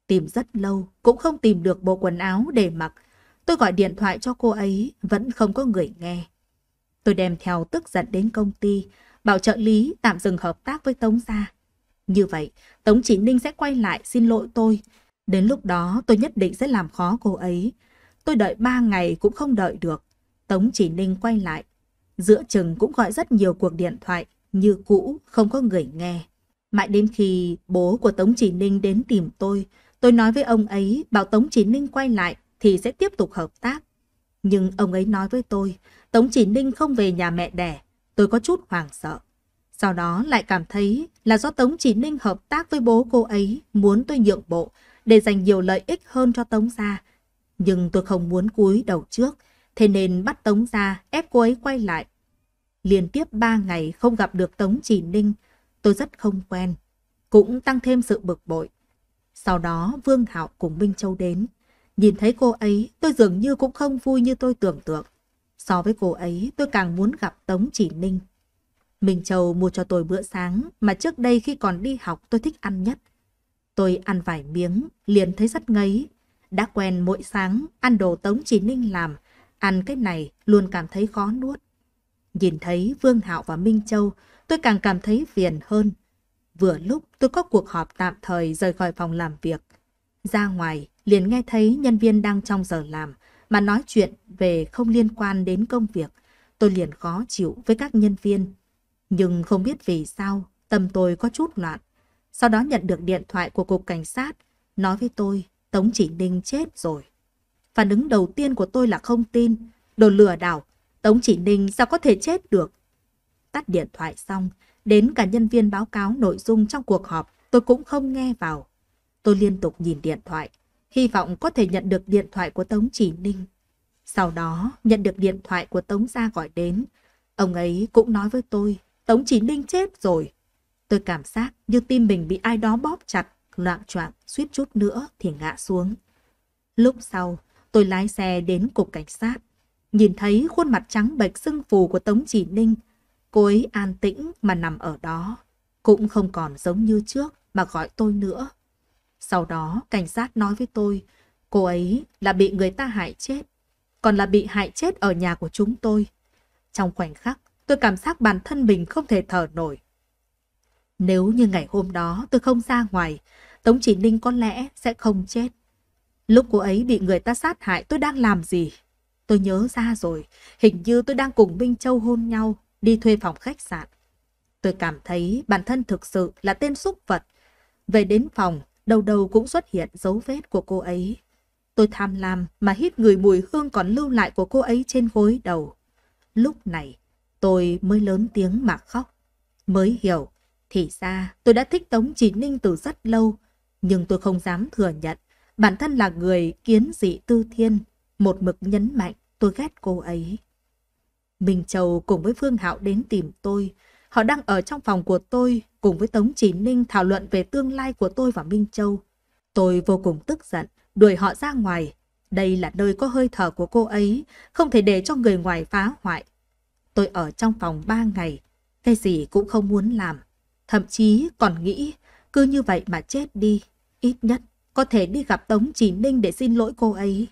Tìm rất lâu, cũng không tìm được bộ quần áo để mặc. Tôi gọi điện thoại cho cô ấy, vẫn không có người nghe. Tôi đem theo tức giận đến công ty, bảo trợ lý tạm dừng hợp tác với Tống gia. Như vậy, Tống Chỉ Ninh sẽ quay lại xin lỗi tôi. Đến lúc đó tôi nhất định sẽ làm khó cô ấy. Tôi đợi ba ngày cũng không đợi được. Tống Chỉ Ninh quay lại. Giữa chừng cũng gọi rất nhiều cuộc điện thoại, như cũ, không có người nghe. Mãi đến khi bố của Tống Chỉ Ninh đến tìm tôi, tôi nói với ông ấy bảo Tống Chỉ Ninh quay lại thì sẽ tiếp tục hợp tác. Nhưng ông ấy nói với tôi, Tống Chỉ Ninh không về nhà mẹ đẻ, tôi có chút hoảng sợ. Sau đó lại cảm thấy là do Tống Chỉ Ninh hợp tác với bố cô ấy muốn tôi nhượng bộ để dành nhiều lợi ích hơn cho Tống gia. Nhưng tôi không muốn cúi đầu trước, thế nên bắt Tống gia ép cô ấy quay lại. Liên tiếp ba ngày không gặp được Tống Chỉ Ninh, tôi rất không quen, cũng tăng thêm sự bực bội. Sau đó Vương Hạo cùng Minh Châu đến. Nhìn thấy cô ấy, tôi dường như cũng không vui như tôi tưởng tượng. So với cô ấy, tôi càng muốn gặp Tống Chỉ Ninh. Minh Châu mua cho tôi bữa sáng mà trước đây khi còn đi học tôi thích ăn nhất. Tôi ăn vài miếng, liền thấy rất ngấy. Đã quen mỗi sáng ăn đồ Tống Chỉ Ninh làm, ăn cái này luôn cảm thấy khó nuốt. Nhìn thấy Vương Hạo và Minh Châu, tôi càng cảm thấy phiền hơn. Vừa lúc tôi có cuộc họp tạm thời rời khỏi phòng làm việc. Ra ngoài, liền nghe thấy nhân viên đang trong giờ làm, mà nói chuyện về không liên quan đến công việc, tôi liền khó chịu với các nhân viên. Nhưng không biết vì sao, tâm tôi có chút loạn. Sau đó nhận được điện thoại của cục cảnh sát, nói với tôi Tống Chỉ Ninh chết rồi. Phản ứng đầu tiên của tôi là không tin, đồ lừa đảo, Tống Chỉ Ninh sao có thể chết được. Tắt điện thoại xong, đến cả nhân viên báo cáo nội dung trong cuộc họp, tôi cũng không nghe vào. Tôi liên tục nhìn điện thoại, hy vọng có thể nhận được điện thoại của Tống Chỉ Ninh. Sau đó, nhận được điện thoại của Tống Gia gọi đến. Ông ấy cũng nói với tôi, Tống Chỉ Ninh chết rồi. Tôi cảm giác như tim mình bị ai đó bóp chặt, loạn choạng suýt chút nữa thì ngã xuống. Lúc sau, tôi lái xe đến cục cảnh sát. Nhìn thấy khuôn mặt trắng bệch sưng phù của Tống Chỉ Ninh. Cô ấy an tĩnh mà nằm ở đó. Cũng không còn giống như trước mà gọi tôi nữa. Sau đó cảnh sát nói với tôi, cô ấy là bị người ta hại chết, còn là bị hại chết ở nhà của chúng tôi. Trong khoảnh khắc, tôi cảm giác bản thân mình không thể thở nổi. Nếu như ngày hôm đó tôi không ra ngoài, Tống Chỉ Ninh có lẽ sẽ không chết. Lúc cô ấy bị người ta sát hại tôi đang làm gì? Tôi nhớ ra rồi, hình như tôi đang cùng Minh Châu hôn nhau, đi thuê phòng khách sạn. Tôi cảm thấy bản thân thực sự là tên xúc vật. Về đến phòng, đầu đầu cũng xuất hiện dấu vết của cô ấy. Tôi tham lam mà hít người mùi hương còn lưu lại của cô ấy trên gối đầu. Lúc này, tôi mới lớn tiếng mà khóc. Mới hiểu, thì ra tôi đã thích Tống Chỉ Ninh từ rất lâu, nhưng tôi không dám thừa nhận. Bản thân là người kiến dị tư thiên, một mực nhấn mạnh tôi ghét cô ấy. Minh Châu cùng với Phương Hạo đến tìm tôi, Họ đang ở trong phòng của tôi cùng với Tống Chỉ Ninh thảo luận về tương lai của tôi và Minh Châu. Tôi vô cùng tức giận, đuổi họ ra ngoài. Đây là nơi có hơi thở của cô ấy, không thể để cho người ngoài phá hoại. Tôi ở trong phòng ba ngày, cái gì cũng không muốn làm. Thậm chí còn nghĩ cứ như vậy mà chết đi, ít nhất có thể đi gặp Tống Chỉ Ninh để xin lỗi cô ấy.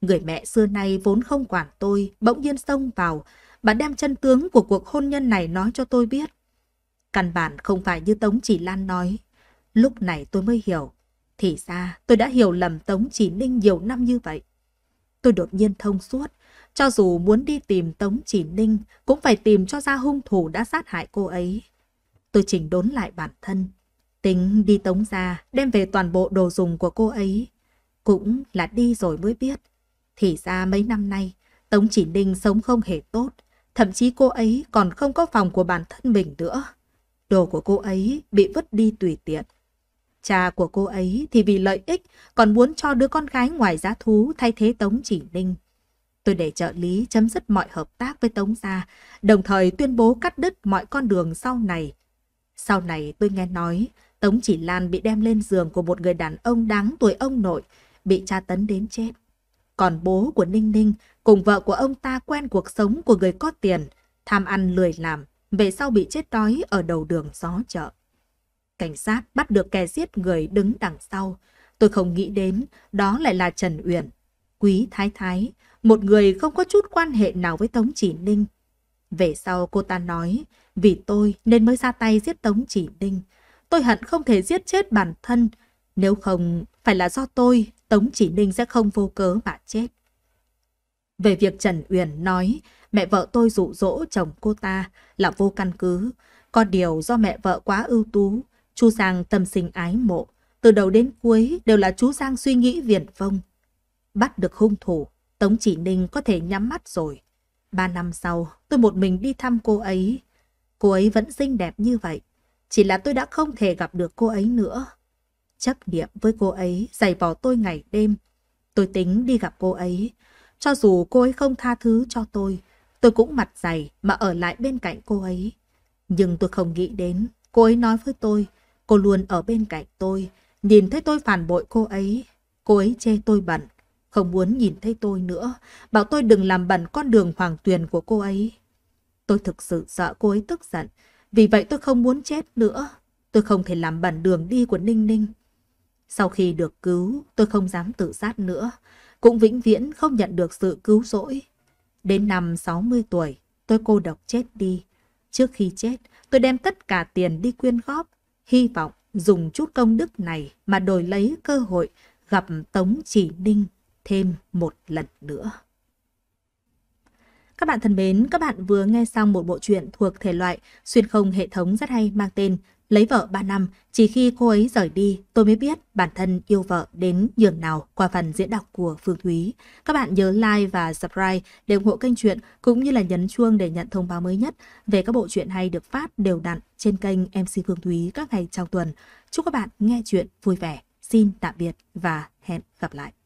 Người mẹ xưa nay vốn không quản tôi, bỗng nhiên xông vào, Bà đem chân tướng của cuộc hôn nhân này nói cho tôi biết. Căn bản không phải như Tống Chỉ Lan nói. Lúc này tôi mới hiểu. Thì ra tôi đã hiểu lầm Tống Chỉ Ninh nhiều năm như vậy. Tôi đột nhiên thông suốt. Cho dù muốn đi tìm Tống Chỉ Ninh, cũng phải tìm cho ra hung thủ đã sát hại cô ấy. Tôi chỉnh đốn lại bản thân. Tính đi Tống ra, đem về toàn bộ đồ dùng của cô ấy. Cũng là đi rồi mới biết. Thì ra mấy năm nay, Tống Chỉ Ninh sống không hề tốt. Thậm chí cô ấy còn không có phòng của bản thân mình nữa. Đồ của cô ấy bị vứt đi tùy tiện. Cha của cô ấy thì vì lợi ích còn muốn cho đứa con gái ngoài giá thú thay thế Tống Chỉ Ninh. Tôi để trợ lý chấm dứt mọi hợp tác với Tống Gia, đồng thời tuyên bố cắt đứt mọi con đường sau này. Sau này tôi nghe nói Tống Chỉ Lan bị đem lên giường của một người đàn ông đáng tuổi ông nội, bị tra tấn đến chết. Còn bố của Ninh Ninh cùng vợ của ông ta quen cuộc sống của người có tiền, tham ăn lười làm, về sau bị chết đói ở đầu đường gió chợ. Cảnh sát bắt được kẻ giết người đứng đằng sau. Tôi không nghĩ đến đó lại là Trần Uyển, Quý Thái Thái, một người không có chút quan hệ nào với Tống Chỉ Ninh. Về sau cô ta nói, vì tôi nên mới ra tay giết Tống Chỉ Ninh. Tôi hận không thể giết chết bản thân, nếu không phải là do tôi, Tống Chỉ Ninh sẽ không vô cớ mà chết. Về việc Trần Uyển nói mẹ vợ tôi dụ dỗ chồng cô ta là vô căn cứ, có điều do mẹ vợ quá ưu tú, chú Giang tâm sinh ái mộ, từ đầu đến cuối đều là chú Giang suy nghĩ viển vông. Bắt được hung thủ, Tống Chỉ Ninh có thể nhắm mắt rồi. Ba năm sau, tôi một mình đi thăm cô ấy. Cô ấy vẫn xinh đẹp như vậy, chỉ là tôi đã không thể gặp được cô ấy nữa. Chấp niệm với cô ấy, dày vò tôi ngày đêm. Tôi tính đi gặp cô ấy, cho dù cô ấy không tha thứ cho tôi, tôi cũng mặt dày mà ở lại bên cạnh cô ấy. Nhưng tôi không nghĩ đến, cô ấy nói với tôi, cô luôn ở bên cạnh tôi, nhìn thấy tôi phản bội cô ấy. Cô ấy chê tôi bẩn, không muốn nhìn thấy tôi nữa, bảo tôi đừng làm bẩn con đường hoàng tuyền của cô ấy. Tôi thực sự sợ cô ấy tức giận, vì vậy tôi không muốn chết nữa. Tôi không thể làm bẩn đường đi của Ninh Ninh. Sau khi được cứu, tôi không dám tự sát nữa cũng vĩnh viễn không nhận được sự cứu rỗi. Đến năm 60 tuổi, tôi cô độc chết đi. Trước khi chết, tôi đem tất cả tiền đi quyên góp, hy vọng dùng chút công đức này mà đổi lấy cơ hội gặp Tống Chỉ Ninh thêm một lần nữa. Các bạn thân mến, các bạn vừa nghe xong một bộ truyện thuộc thể loại xuyên không hệ thống rất hay mang tên Lấy vợ 3 năm, chỉ khi cô ấy rời đi, tôi mới biết bản thân yêu vợ đến nhường nào qua phần diễn đọc của Phương Thúy. Các bạn nhớ like và subscribe để ủng hộ kênh truyện cũng như là nhấn chuông để nhận thông báo mới nhất về các bộ truyện hay được phát đều đặn trên kênh MC Phương Thúy các ngày trong tuần. Chúc các bạn nghe chuyện vui vẻ. Xin tạm biệt và hẹn gặp lại.